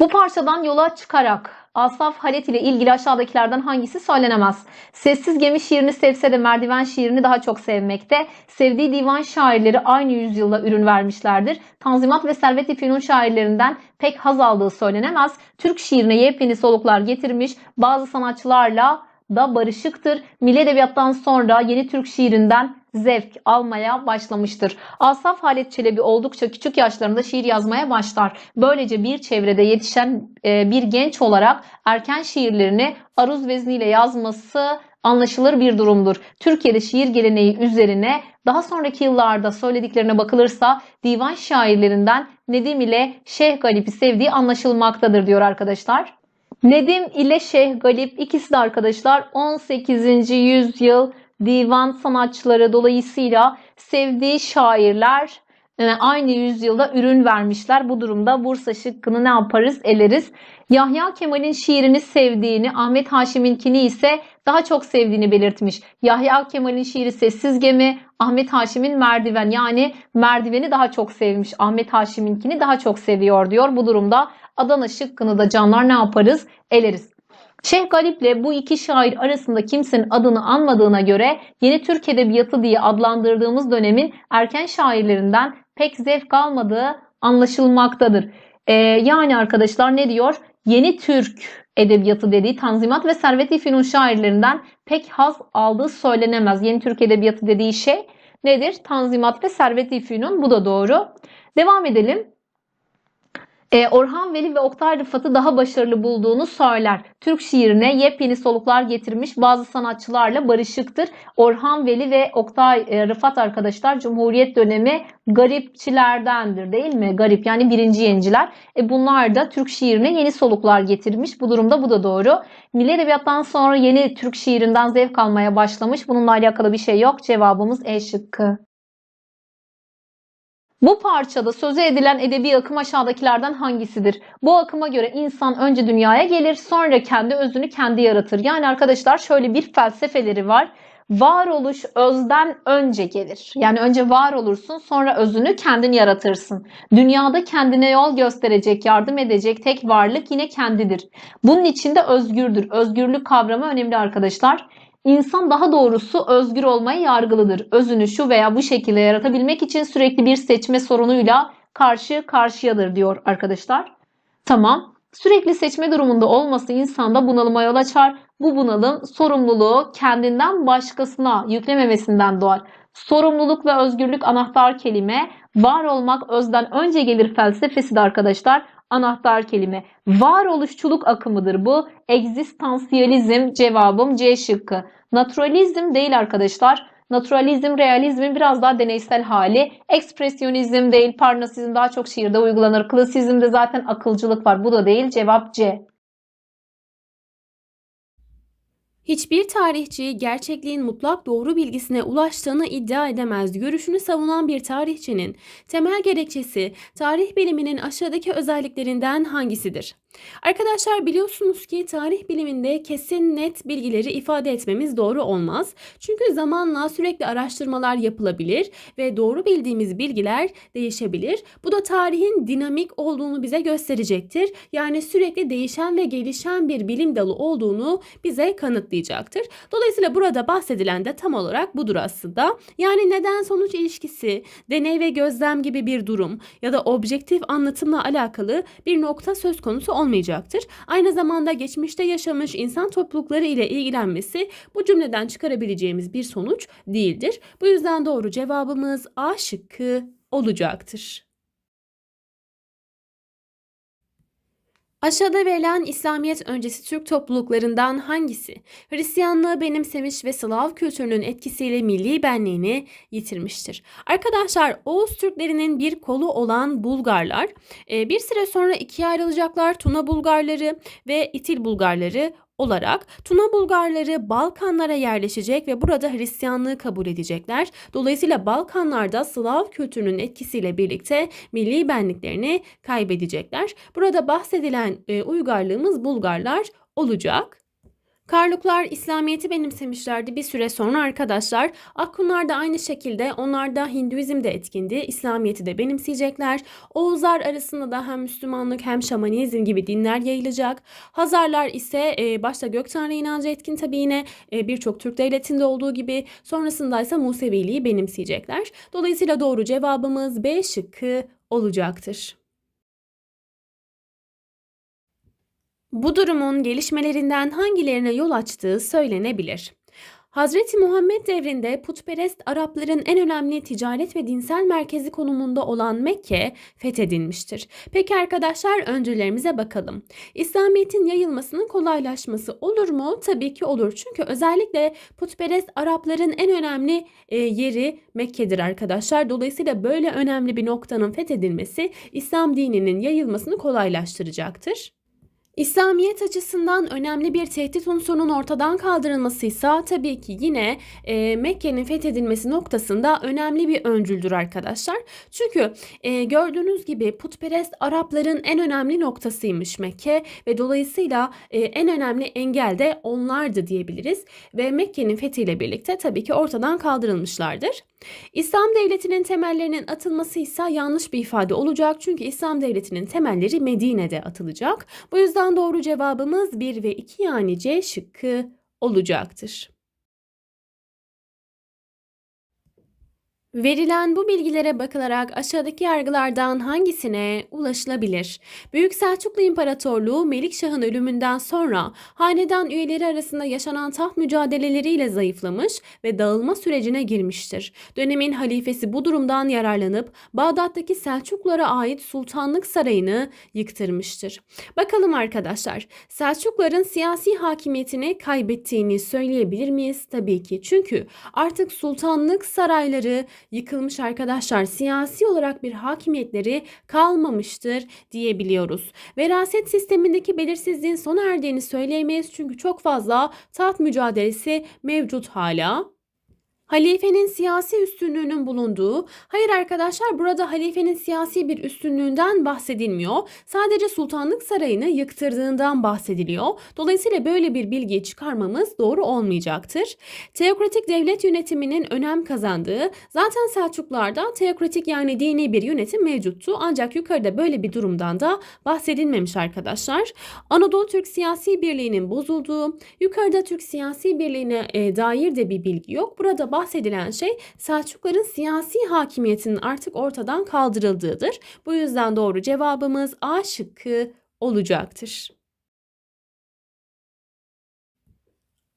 Bu parçadan yola çıkarak Asaf Halet ile ilgili aşağıdakilerden hangisi söylenemez? Sessiz Gemi şiirini sevse de merdiven şiirini daha çok sevmekte. Sevdiği divan şairleri aynı yüzyılda ürün vermişlerdir. Tanzimat ve Servet-i Fünun şairlerinden pek haz aldığı söylenemez. Türk şiirine yepyeni soluklar getirmiş. Bazı sanatçılarla da barışıktır. Milli Edebiyat'tan sonra yeni Türk şiirinden zevk almaya başlamıştır. Asaf Halit Çelebi oldukça küçük yaşlarında şiir yazmaya başlar. Böylece bir çevrede yetişen e, bir genç olarak erken şiirlerini aruz vezniyle yazması anlaşılır bir durumdur. Türkiye'de şiir geleneği üzerine daha sonraki yıllarda söylediklerine bakılırsa divan şairlerinden Nedim ile Şeyh Galip'i sevdiği anlaşılmaktadır diyor arkadaşlar. Nedim ile Şeyh Galip ikisi de arkadaşlar 18. yüzyıl divan sanatçıları dolayısıyla sevdiği şairler e, aynı yüzyılda ürün vermişler. Bu durumda Bursa şıkkını ne yaparız? Eleriz. Yahya Kemal'in şiirini sevdiğini, Ahmet Haşim'inkini ise daha çok sevdiğini belirtmiş. Yahya Kemal'in şiiri Sessiz Gemi, Ahmet Haşim'in Merdiven yani merdiveni daha çok sevmiş. Ahmet Haşim'inkini daha çok seviyor diyor. Bu durumda Adana şıkkını da canlar ne yaparız? Eleriz. Şeyh ile bu iki şair arasında kimsenin adını anmadığına göre yeni Türk Edebiyatı diye adlandırdığımız dönemin erken şairlerinden pek zevk almadığı anlaşılmaktadır. Ee, yani arkadaşlar ne diyor? Yeni Türk edebiyatı dediği Tanzimat ve Servet-i Fünun şairlerinden pek haz aldığı söylenemez. Yeni Türk edebiyatı dediği şey nedir? Tanzimat ve Servet-i Fünun bu da doğru. Devam edelim. E, Orhan Veli ve Oktay Rıfat'ı daha başarılı bulduğunu söyler. Türk şiirine yepyeni soluklar getirmiş bazı sanatçılarla barışıktır. Orhan Veli ve Oktay e, Rıfat arkadaşlar Cumhuriyet dönemi garipçilerdendir değil mi? Garip yani birinci yeniciler. E, bunlar da Türk şiirine yeni soluklar getirmiş. Bu durumda bu da doğru. Milli Edebiyat'tan sonra yeni Türk şiirinden zevk almaya başlamış. Bununla alakalı bir şey yok. Cevabımız E şıkkı. Bu parçada sözü edilen edebi akım aşağıdakilerden hangisidir? Bu akıma göre insan önce dünyaya gelir sonra kendi özünü kendi yaratır. Yani arkadaşlar şöyle bir felsefeleri var. Varoluş özden önce gelir. Yani önce var olursun sonra özünü kendin yaratırsın. Dünyada kendine yol gösterecek, yardım edecek tek varlık yine kendidir. Bunun içinde özgürdür. Özgürlük kavramı önemli arkadaşlar. İnsan daha doğrusu özgür olmaya yargılıdır. Özünü şu veya bu şekilde yaratabilmek için sürekli bir seçme sorunuyla karşı karşıyadır diyor arkadaşlar. Tamam. Sürekli seçme durumunda olması insanda bunalıma yol açar. Bu bunalım sorumluluğu kendinden başkasına yüklememesinden doğar. Sorumluluk ve özgürlük anahtar kelime. Var olmak özden önce gelir felsefesi de arkadaşlar anahtar kelime. Varoluşçuluk akımıdır bu. Egzistansiyalizm cevabım C şıkkı. Naturalizm değil arkadaşlar. Naturalizm, realizmin biraz daha deneysel hali. Ekspresyonizm değil, parnasizm daha çok şiirde uygulanır. Klasizmde zaten akılcılık var. Bu da değil. Cevap C. hiçbir tarihçi gerçekliğin mutlak doğru bilgisine ulaştığını iddia edemez görüşünü savunan bir tarihçinin temel gerekçesi tarih biliminin aşağıdaki özelliklerinden hangisidir? Arkadaşlar biliyorsunuz ki tarih biliminde kesin net bilgileri ifade etmemiz doğru olmaz. Çünkü zamanla sürekli araştırmalar yapılabilir ve doğru bildiğimiz bilgiler değişebilir. Bu da tarihin dinamik olduğunu bize gösterecektir. Yani sürekli değişen ve gelişen bir bilim dalı olduğunu bize kanıtlayacaktır açıklayacaktır. Dolayısıyla burada bahsedilen de tam olarak budur aslında. Yani neden sonuç ilişkisi, deney ve gözlem gibi bir durum ya da objektif anlatımla alakalı bir nokta söz konusu olmayacaktır. Aynı zamanda geçmişte yaşamış insan toplulukları ile ilgilenmesi bu cümleden çıkarabileceğimiz bir sonuç değildir. Bu yüzden doğru cevabımız A şıkkı olacaktır. Aşağıda verilen İslamiyet öncesi Türk topluluklarından hangisi Hristiyanlığı benimsemiş ve Slav kültürünün etkisiyle milli benliğini yitirmiştir? Arkadaşlar Oğuz Türklerinin bir kolu olan Bulgarlar e, bir süre sonra ikiye ayrılacaklar. Tuna Bulgarları ve İtil Bulgarları olarak Tuna Bulgarları Balkanlara yerleşecek ve burada Hristiyanlığı kabul edecekler. Dolayısıyla Balkanlarda Slav kültürünün etkisiyle birlikte milli benliklerini kaybedecekler. Burada bahsedilen e, uygarlığımız Bulgarlar olacak. Karluklar İslamiyet'i benimsemişlerdi bir süre sonra arkadaşlar. Akkunlar da aynı şekilde onlar da Hinduizm de etkindi. İslamiyet'i de benimseyecekler. Oğuzlar arasında da hem Müslümanlık hem Şamanizm gibi dinler yayılacak. Hazarlar ise e, başta Gök Tanrı inancı etkin tabi yine e, birçok Türk devletinde olduğu gibi sonrasında ise Museviliği benimseyecekler. Dolayısıyla doğru cevabımız B şıkkı olacaktır. Bu durumun gelişmelerinden hangilerine yol açtığı söylenebilir. Hazreti Muhammed devrinde putperest Arapların en önemli ticaret ve dinsel merkezi konumunda olan Mekke fethedilmiştir. Peki arkadaşlar öncülerimize bakalım. İslamiyet'in yayılmasının kolaylaşması olur mu? Tabii ki olur. Çünkü özellikle putperest Arapların en önemli e, yeri Mekke'dir arkadaşlar. Dolayısıyla böyle önemli bir noktanın fethedilmesi İslam dininin yayılmasını kolaylaştıracaktır. İslamiyet açısından önemli bir tehdit unsurunun ortadan kaldırılması ise tabii ki yine e, Mekke'nin fethedilmesi noktasında önemli bir öncüldür arkadaşlar. Çünkü e, gördüğünüz gibi putperest Arapların en önemli noktasıymış Mekke ve dolayısıyla e, en önemli engel de onlardı diyebiliriz ve Mekke'nin fethiyle birlikte tabii ki ortadan kaldırılmışlardır. İslam devletinin temellerinin atılması ise yanlış bir ifade olacak çünkü İslam devletinin temelleri Medine'de atılacak. Bu yüzden doğru cevabımız 1 ve 2 yani C şıkkı olacaktır. Verilen bu bilgilere bakılarak aşağıdaki yargılardan hangisine ulaşılabilir? Büyük Selçuklu İmparatorluğu Melikşah'ın ölümünden sonra hanedan üyeleri arasında yaşanan taht mücadeleleriyle zayıflamış ve dağılma sürecine girmiştir. Dönemin halifesi bu durumdan yararlanıp Bağdat'taki Selçuklulara ait sultanlık sarayını yıktırmıştır. Bakalım arkadaşlar Selçukların siyasi hakimiyetini kaybettiğini söyleyebilir miyiz? Tabii ki çünkü artık sultanlık sarayları yıkılmış arkadaşlar. Siyasi olarak bir hakimiyetleri kalmamıştır diyebiliyoruz. Veraset sistemindeki belirsizliğin sona erdiğini söyleyemeyiz çünkü çok fazla taht mücadelesi mevcut hala halifenin siyasi üstünlüğünün bulunduğu, hayır arkadaşlar burada halifenin siyasi bir üstünlüğünden bahsedilmiyor. Sadece sultanlık sarayını yıktırdığından bahsediliyor. Dolayısıyla böyle bir bilgi çıkarmamız doğru olmayacaktır. Teokratik devlet yönetiminin önem kazandığı, zaten Selçuklarda teokratik yani dini bir yönetim mevcuttu. Ancak yukarıda böyle bir durumdan da bahsedilmemiş arkadaşlar. Anadolu Türk Siyasi Birliği'nin bozulduğu, yukarıda Türk Siyasi Birliği'ne e, dair de bir bilgi yok. Burada bahsedilen şey Selçukların siyasi hakimiyetinin artık ortadan kaldırıldığıdır. Bu yüzden doğru cevabımız A şıkkı olacaktır.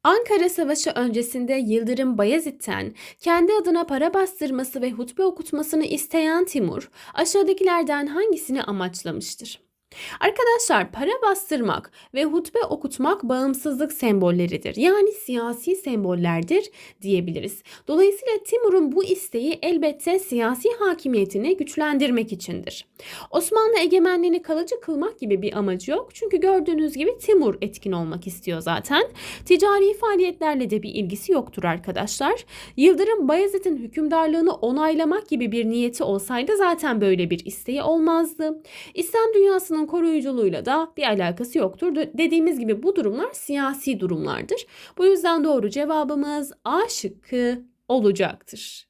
Ankara Savaşı öncesinde Yıldırım Bayezid'ten kendi adına para bastırması ve hutbe okutmasını isteyen Timur aşağıdakilerden hangisini amaçlamıştır? Arkadaşlar para bastırmak ve hutbe okutmak bağımsızlık sembolleridir. Yani siyasi sembollerdir diyebiliriz. Dolayısıyla Timur'un bu isteği elbette siyasi hakimiyetini güçlendirmek içindir. Osmanlı egemenliğini kalıcı kılmak gibi bir amacı yok. Çünkü gördüğünüz gibi Timur etkin olmak istiyor zaten. Ticari faaliyetlerle de bir ilgisi yoktur arkadaşlar. Yıldırım Bayezid'in hükümdarlığını onaylamak gibi bir niyeti olsaydı zaten böyle bir isteği olmazdı. İslam dünyasının Yasa'nın koruyuculuğuyla da bir alakası yoktur. Dediğimiz gibi bu durumlar siyasi durumlardır. Bu yüzden doğru cevabımız A şıkkı olacaktır.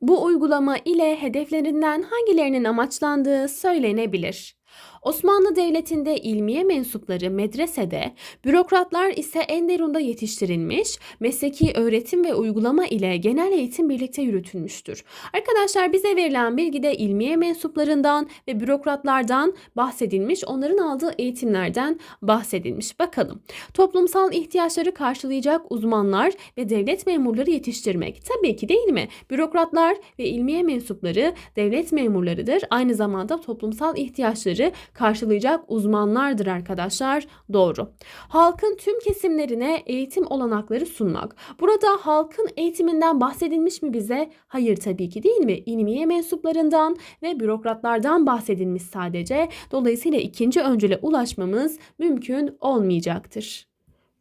Bu uygulama ile hedeflerinden hangilerinin amaçlandığı söylenebilir. Osmanlı Devleti'nde ilmiye mensupları medresede, bürokratlar ise Enderun'da yetiştirilmiş, mesleki öğretim ve uygulama ile genel eğitim birlikte yürütülmüştür. Arkadaşlar bize verilen bilgide ilmiye mensuplarından ve bürokratlardan bahsedilmiş, onların aldığı eğitimlerden bahsedilmiş. Bakalım. Toplumsal ihtiyaçları karşılayacak uzmanlar ve devlet memurları yetiştirmek. Tabii ki değil mi? Bürokratlar ve ilmiye mensupları devlet memurlarıdır. Aynı zamanda toplumsal ihtiyaçları karşılayacak uzmanlardır arkadaşlar. Doğru. Halkın tüm kesimlerine eğitim olanakları sunmak. Burada halkın eğitiminden bahsedilmiş mi bize? Hayır tabii ki değil mi? İlmiye mensuplarından ve bürokratlardan bahsedilmiş sadece. Dolayısıyla ikinci öncüle ulaşmamız mümkün olmayacaktır.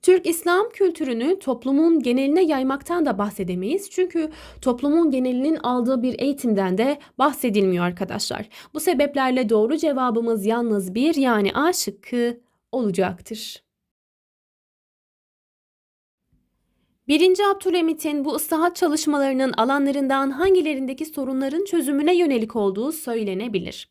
Türk İslam kültürünü toplumun geneline yaymaktan da bahsedemeyiz. Çünkü toplumun genelinin aldığı bir eğitimden de bahsedilmiyor arkadaşlar. Bu sebeplerle doğru cevabımız yalnız bir yani A şıkkı olacaktır. 1. Abdülhamit'in bu ıslahat çalışmalarının alanlarından hangilerindeki sorunların çözümüne yönelik olduğu söylenebilir.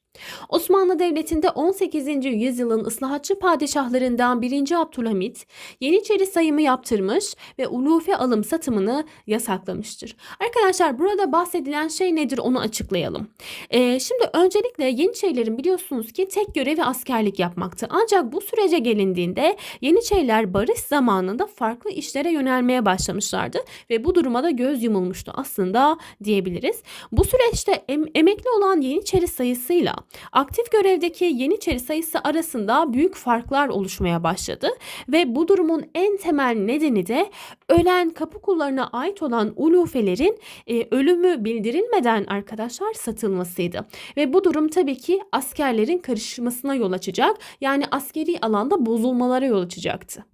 Osmanlı Devleti'nde 18. yüzyılın ıslahatçı padişahlarından 1. Abdülhamit Yeniçeri sayımı yaptırmış ve ulufe alım satımını yasaklamıştır. Arkadaşlar burada bahsedilen şey nedir onu açıklayalım. Ee, şimdi öncelikle Yeniçerilerin biliyorsunuz ki tek görevi askerlik yapmaktı. Ancak bu sürece gelindiğinde Yeniçeriler barış zamanında farklı işlere yönelmeye başlamışlardı ve bu duruma da göz yumulmuştu aslında diyebiliriz. Bu süreçte em emekli olan Yeniçeri sayısıyla Aktif görevdeki Yeniçeri sayısı arasında büyük farklar oluşmaya başladı ve bu durumun en temel nedeni de ölen kapı kullarına ait olan ulufelerin e, ölümü bildirilmeden arkadaşlar satılmasıydı. Ve bu durum tabii ki askerlerin karışmasına yol açacak. Yani askeri alanda bozulmalara yol açacaktı.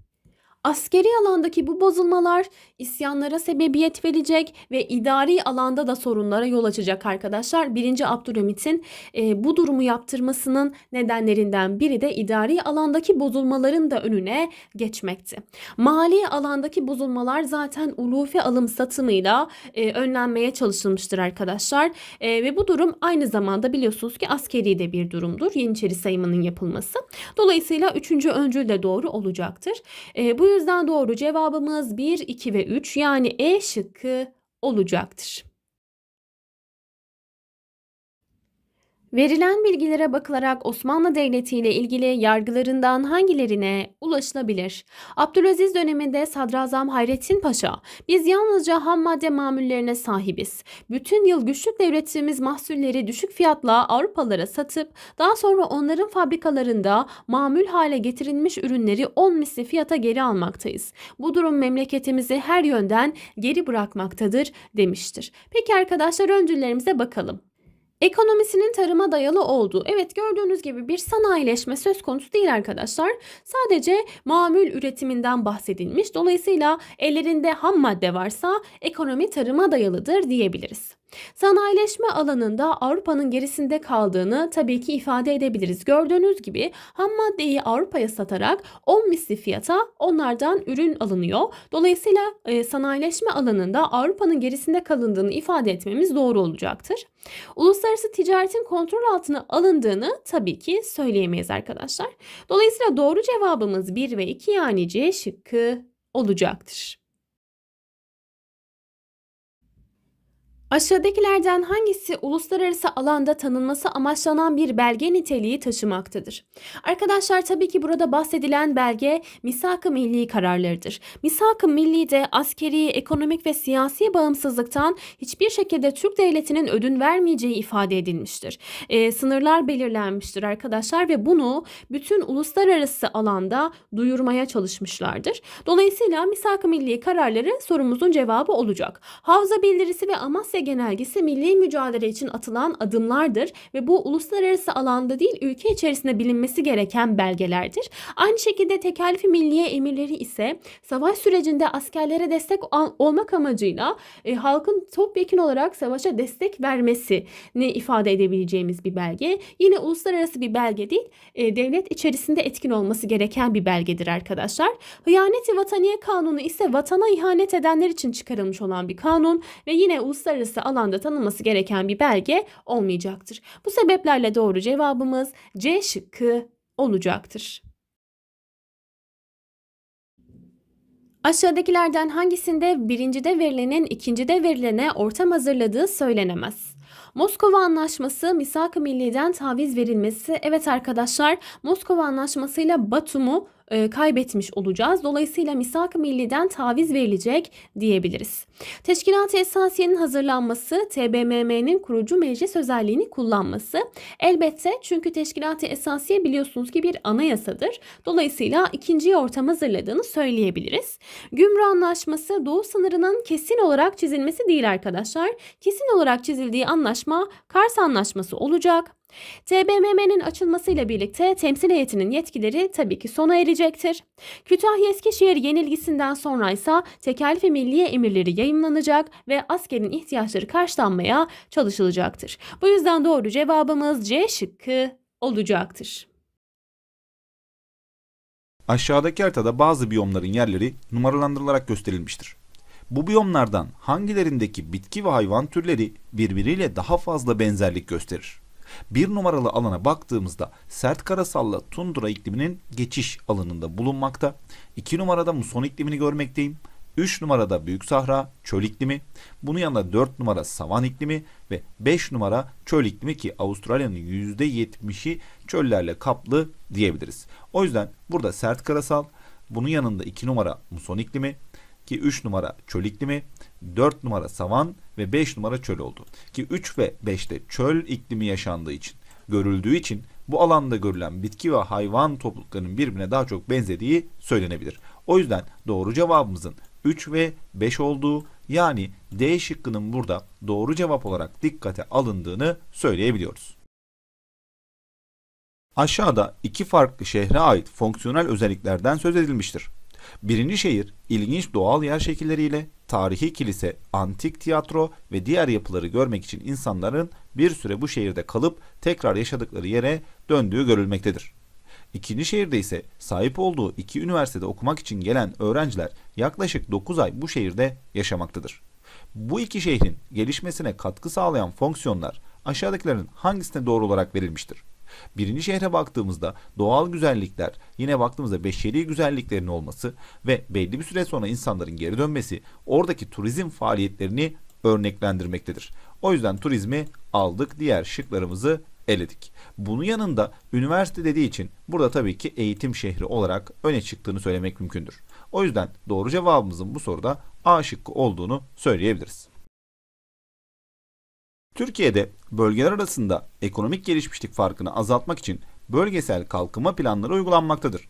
Askeri alandaki bu bozulmalar isyanlara sebebiyet verecek ve idari alanda da sorunlara yol açacak arkadaşlar. 1. Abdülhamit'in e, bu durumu yaptırmasının nedenlerinden biri de idari alandaki bozulmaların da önüne geçmekti. Mali alandaki bozulmalar zaten ulufe alım satımıyla e, önlenmeye çalışılmıştır arkadaşlar. E, ve bu durum aynı zamanda biliyorsunuz ki askeri de bir durumdur. Yeniçeri sayımının yapılması. Dolayısıyla 3. öncül de doğru olacaktır. E, bu yüzden doğru cevabımız 1, 2 ve 3 yani E şıkkı olacaktır. Verilen bilgilere bakılarak Osmanlı Devleti ile ilgili yargılarından hangilerine ulaşılabilir? Abdülaziz döneminde Sadrazam Hayrettin Paşa, biz yalnızca ham madde mamullerine sahibiz. Bütün yıl güçlük devletimiz mahsulleri düşük fiyatla Avrupalara satıp daha sonra onların fabrikalarında mamül hale getirilmiş ürünleri 10 misli fiyata geri almaktayız. Bu durum memleketimizi her yönden geri bırakmaktadır demiştir. Peki arkadaşlar öncüllerimize bakalım. Ekonomisinin tarıma dayalı olduğu. Evet gördüğünüz gibi bir sanayileşme söz konusu değil arkadaşlar. Sadece mamül üretiminden bahsedilmiş. Dolayısıyla ellerinde ham madde varsa ekonomi tarıma dayalıdır diyebiliriz. Sanayileşme alanında Avrupa'nın gerisinde kaldığını tabii ki ifade edebiliriz. Gördüğünüz gibi ham maddeyi Avrupa'ya satarak 10 misli fiyata onlardan ürün alınıyor. Dolayısıyla e, sanayileşme alanında Avrupa'nın gerisinde kalındığını ifade etmemiz doğru olacaktır. Uluslararası ticaretin kontrol altına alındığını tabii ki söyleyemeyiz arkadaşlar. Dolayısıyla doğru cevabımız 1 ve 2 yani C şıkkı olacaktır. Aşağıdakilerden hangisi uluslararası alanda tanınması amaçlanan bir belge niteliği taşımaktadır? Arkadaşlar tabii ki burada bahsedilen belge misak-ı milli kararlarıdır. Misak-ı milli de askeri, ekonomik ve siyasi bağımsızlıktan hiçbir şekilde Türk devletinin ödün vermeyeceği ifade edilmiştir. E, sınırlar belirlenmiştir arkadaşlar ve bunu bütün uluslararası alanda duyurmaya çalışmışlardır. Dolayısıyla misak-ı milli kararları sorumuzun cevabı olacak. Havza bildirisi ve Amasya Asya Genelgesi milli mücadele için atılan adımlardır ve bu uluslararası alanda değil ülke içerisinde bilinmesi gereken belgelerdir. Aynı şekilde tekelfi milliye emirleri ise savaş sürecinde askerlere destek olmak amacıyla e, halkın topyekin olarak savaşa destek vermesini ifade edebileceğimiz bir belge. Yine uluslararası bir belge değil, e, devlet içerisinde etkin olması gereken bir belgedir arkadaşlar. Hıyaneti Vataniye Kanunu ise vatana ihanet edenler için çıkarılmış olan bir kanun ve yine uluslararası uluslararası alanda tanınması gereken bir belge olmayacaktır. Bu sebeplerle doğru cevabımız C şıkkı olacaktır. Aşağıdakilerden hangisinde birincide verilenin ikincide verilene ortam hazırladığı söylenemez? Moskova Anlaşması Misak-ı Milli'den taviz verilmesi. Evet arkadaşlar Moskova Anlaşması ile Batum'u e, kaybetmiş olacağız. Dolayısıyla misak milliden taviz verilecek diyebiliriz. teşkilat Esasiye'nin hazırlanması, TBMM'nin kurucu meclis özelliğini kullanması. Elbette çünkü Teşkilat-ı Esasiye biliyorsunuz ki bir anayasadır. Dolayısıyla ikinci ortam hazırladığını söyleyebiliriz. Gümrü Anlaşması Doğu sınırının kesin olarak çizilmesi değil arkadaşlar. Kesin olarak çizildiği anlaşma Kars Anlaşması olacak. TBMM'nin açılmasıyla birlikte temsil heyetinin yetkileri tabii ki sona erecektir. Kütahya Eskişehir yenilgisinden sonra ise tekelif milliye emirleri yayınlanacak ve askerin ihtiyaçları karşılanmaya çalışılacaktır. Bu yüzden doğru cevabımız C şıkkı olacaktır. Aşağıdaki haritada bazı biyomların yerleri numaralandırılarak gösterilmiştir. Bu biyomlardan hangilerindeki bitki ve hayvan türleri birbiriyle daha fazla benzerlik gösterir? Bir numaralı alana baktığımızda sert karasalla tundra ikliminin geçiş alanında bulunmakta. İki numarada muson iklimini görmekteyim. Üç numarada Büyük Sahra çöl iklimi, bunun yanında dört numara savan iklimi ve beş numara çöl iklimi ki Avustralya'nın yüzde yetmişi çöllerle kaplı diyebiliriz. O yüzden burada sert karasal, bunun yanında iki numara muson iklimi ki üç numara çöl iklimi 4 numara savan ve 5 numara çöl oldu. Ki 3 ve 5'te çöl iklimi yaşandığı için, görüldüğü için bu alanda görülen bitki ve hayvan topluluklarının birbirine daha çok benzediği söylenebilir. O yüzden doğru cevabımızın 3 ve 5 olduğu yani D şıkkının burada doğru cevap olarak dikkate alındığını söyleyebiliyoruz. Aşağıda iki farklı şehre ait fonksiyonel özelliklerden söz edilmiştir. Birinci şehir ilginç doğal yer şekilleriyle, tarihi kilise, antik tiyatro ve diğer yapıları görmek için insanların bir süre bu şehirde kalıp tekrar yaşadıkları yere döndüğü görülmektedir. İkinci şehirde ise sahip olduğu iki üniversitede okumak için gelen öğrenciler yaklaşık 9 ay bu şehirde yaşamaktadır. Bu iki şehrin gelişmesine katkı sağlayan fonksiyonlar aşağıdakilerin hangisine doğru olarak verilmiştir? Birinci şehre baktığımızda doğal güzellikler yine baktığımızda beşeri güzelliklerin olması ve belli bir süre sonra insanların geri dönmesi oradaki turizm faaliyetlerini örneklendirmektedir. O yüzden turizmi aldık diğer şıklarımızı eledik. Bunun yanında üniversite dediği için burada tabii ki eğitim şehri olarak öne çıktığını söylemek mümkündür. O yüzden doğru cevabımızın bu soruda A şıkkı olduğunu söyleyebiliriz. Türkiye'de bölgeler arasında ekonomik gelişmişlik farkını azaltmak için bölgesel kalkınma planları uygulanmaktadır.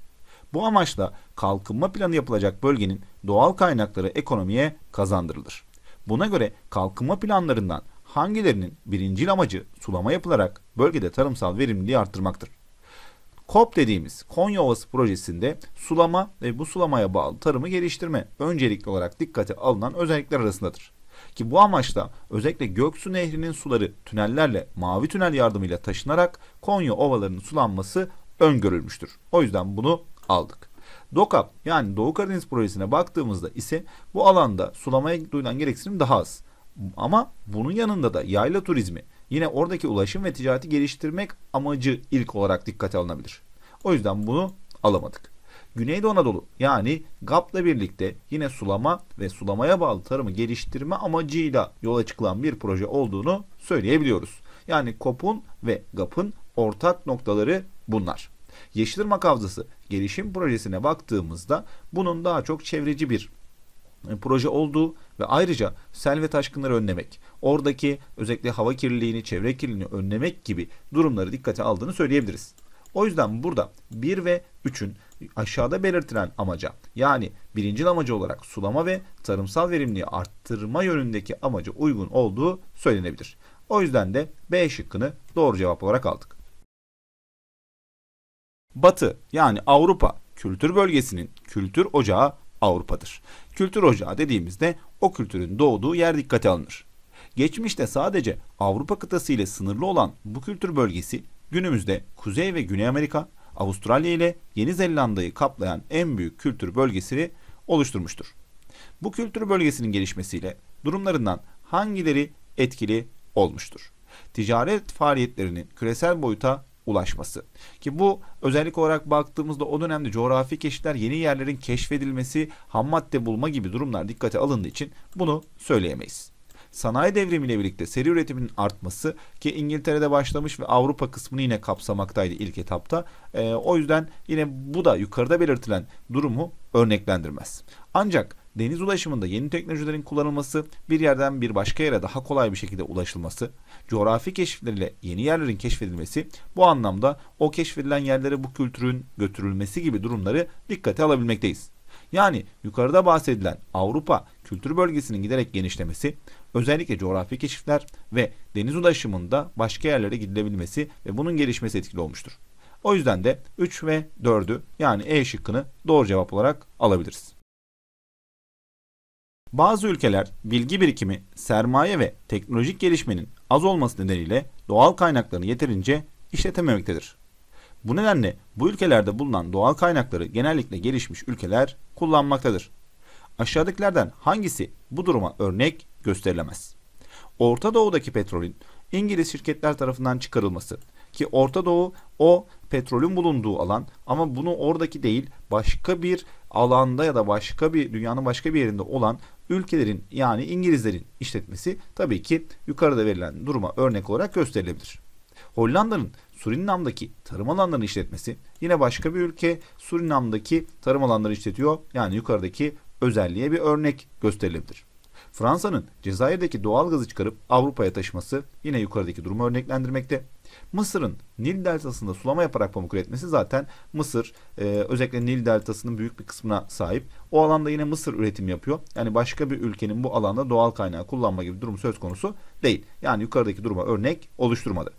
Bu amaçla kalkınma planı yapılacak bölgenin doğal kaynakları ekonomiye kazandırılır. Buna göre kalkınma planlarından hangilerinin birincil amacı sulama yapılarak bölgede tarımsal verimliliği arttırmaktır. KOP dediğimiz Konya Ovası projesinde sulama ve bu sulamaya bağlı tarımı geliştirme öncelikli olarak dikkate alınan özellikler arasındadır. Ki bu amaçla özellikle Göksu Nehri'nin suları tünellerle mavi tünel yardımıyla taşınarak Konya ovalarının sulanması öngörülmüştür. O yüzden bunu aldık. DOKAP yani Doğu Karadeniz projesine baktığımızda ise bu alanda sulamaya duyulan gereksinim daha az. Ama bunun yanında da yayla turizmi yine oradaki ulaşım ve ticareti geliştirmek amacı ilk olarak dikkate alınabilir. O yüzden bunu alamadık. Güneydoğu Anadolu yani GAP'la birlikte yine sulama ve sulamaya bağlı tarımı geliştirme amacıyla yola çıkılan bir proje olduğunu söyleyebiliyoruz. Yani KOP'un ve GAP'ın ortak noktaları bunlar. Yeşilırmak Havzası gelişim projesine baktığımızda bunun daha çok çevreci bir e, proje olduğu ve ayrıca sel ve taşkınları önlemek, oradaki özellikle hava kirliliğini, çevre kirliliğini önlemek gibi durumları dikkate aldığını söyleyebiliriz. O yüzden burada 1 ve 3'ün aşağıda belirtilen amaca yani birinci amacı olarak sulama ve tarımsal verimliği arttırma yönündeki amaca uygun olduğu söylenebilir. O yüzden de B şıkkını doğru cevap olarak aldık. Batı yani Avrupa kültür bölgesinin kültür ocağı Avrupa'dır. Kültür ocağı dediğimizde o kültürün doğduğu yer dikkate alınır. Geçmişte sadece Avrupa kıtası ile sınırlı olan bu kültür bölgesi günümüzde Kuzey ve Güney Amerika, Avustralya ile Yeni Zelanda'yı kaplayan en büyük kültür bölgesini oluşturmuştur. Bu kültür bölgesinin gelişmesiyle durumlarından hangileri etkili olmuştur? Ticaret faaliyetlerinin küresel boyuta ulaşması. Ki bu özellik olarak baktığımızda o dönemde coğrafi keşifler, yeni yerlerin keşfedilmesi, ham madde bulma gibi durumlar dikkate alındığı için bunu söyleyemeyiz sanayi devrimiyle birlikte seri üretimin artması ki İngiltere'de başlamış ve Avrupa kısmını yine kapsamaktaydı ilk etapta. E, o yüzden yine bu da yukarıda belirtilen durumu örneklendirmez. Ancak deniz ulaşımında yeni teknolojilerin kullanılması, bir yerden bir başka yere daha kolay bir şekilde ulaşılması, coğrafi keşifleriyle yeni yerlerin keşfedilmesi, bu anlamda o keşfedilen yerlere bu kültürün götürülmesi gibi durumları dikkate alabilmekteyiz. Yani yukarıda bahsedilen Avrupa kültür bölgesinin giderek genişlemesi, özellikle coğrafi keşifler ve deniz ulaşımında başka yerlere gidilebilmesi ve bunun gelişmesi etkili olmuştur. O yüzden de 3 ve 4'ü yani E şıkkını doğru cevap olarak alabiliriz. Bazı ülkeler bilgi birikimi, sermaye ve teknolojik gelişmenin az olması nedeniyle doğal kaynaklarını yeterince işletememektedir. Bu nedenle bu ülkelerde bulunan doğal kaynakları genellikle gelişmiş ülkeler kullanmaktadır. Aşağıdakilerden hangisi bu duruma örnek gösterilemez? Orta Doğu'daki petrolün İngiliz şirketler tarafından çıkarılması ki Orta Doğu o petrolün bulunduğu alan ama bunu oradaki değil başka bir alanda ya da başka bir dünyanın başka bir yerinde olan ülkelerin yani İngilizlerin işletmesi tabii ki yukarıda verilen duruma örnek olarak gösterilebilir. Hollanda'nın Surinam'daki tarım alanlarını işletmesi yine başka bir ülke Surinam'daki tarım alanları işletiyor. Yani yukarıdaki özelliğe bir örnek gösterilebilir. Fransa'nın Cezayir'deki doğal gazı çıkarıp Avrupa'ya taşıması yine yukarıdaki durumu örneklendirmekte. Mısır'ın Nil Deltası'nda sulama yaparak pamuk üretmesi zaten Mısır e, özellikle Nil Deltası'nın büyük bir kısmına sahip. O alanda yine Mısır üretim yapıyor. Yani başka bir ülkenin bu alanda doğal kaynağı kullanma gibi durum söz konusu değil. Yani yukarıdaki duruma örnek oluşturmadı.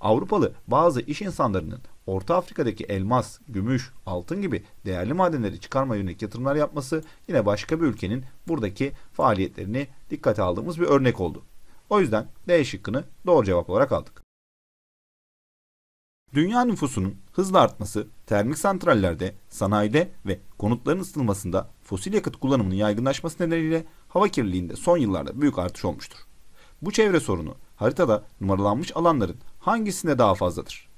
Avrupalı bazı iş insanlarının Orta Afrika'daki elmas, gümüş, altın gibi değerli madenleri çıkarma yönelik yatırımlar yapması yine başka bir ülkenin buradaki faaliyetlerini dikkate aldığımız bir örnek oldu. O yüzden D şıkkını doğru cevap olarak aldık. Dünya nüfusunun hızla artması, termik santrallerde, sanayide ve konutların ısıtılmasında fosil yakıt kullanımının yaygınlaşması nedeniyle hava kirliliğinde son yıllarda büyük artış olmuştur. Bu çevre sorunu haritada numaralanmış alanların hangisinde daha fazladır?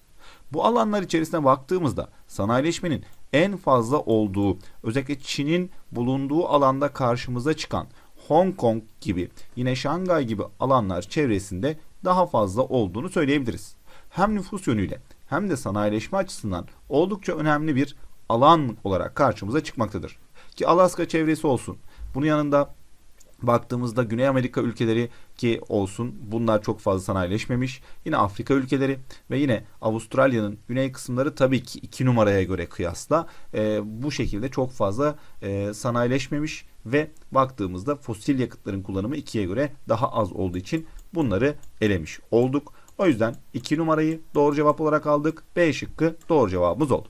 Bu alanlar içerisine baktığımızda sanayileşmenin en fazla olduğu, özellikle Çin'in bulunduğu alanda karşımıza çıkan Hong Kong gibi, yine Şangay gibi alanlar çevresinde daha fazla olduğunu söyleyebiliriz. Hem nüfus yönüyle hem de sanayileşme açısından oldukça önemli bir alan olarak karşımıza çıkmaktadır. Ki Alaska çevresi olsun. Bunun yanında Baktığımızda Güney Amerika ülkeleri ki olsun bunlar çok fazla sanayileşmemiş. Yine Afrika ülkeleri ve yine Avustralya'nın güney kısımları tabii ki iki numaraya göre kıyasla e, bu şekilde çok fazla e, sanayileşmemiş ve baktığımızda fosil yakıtların kullanımı ikiye göre daha az olduğu için bunları elemiş olduk. O yüzden iki numarayı doğru cevap olarak aldık. B şıkkı doğru cevabımız oldu.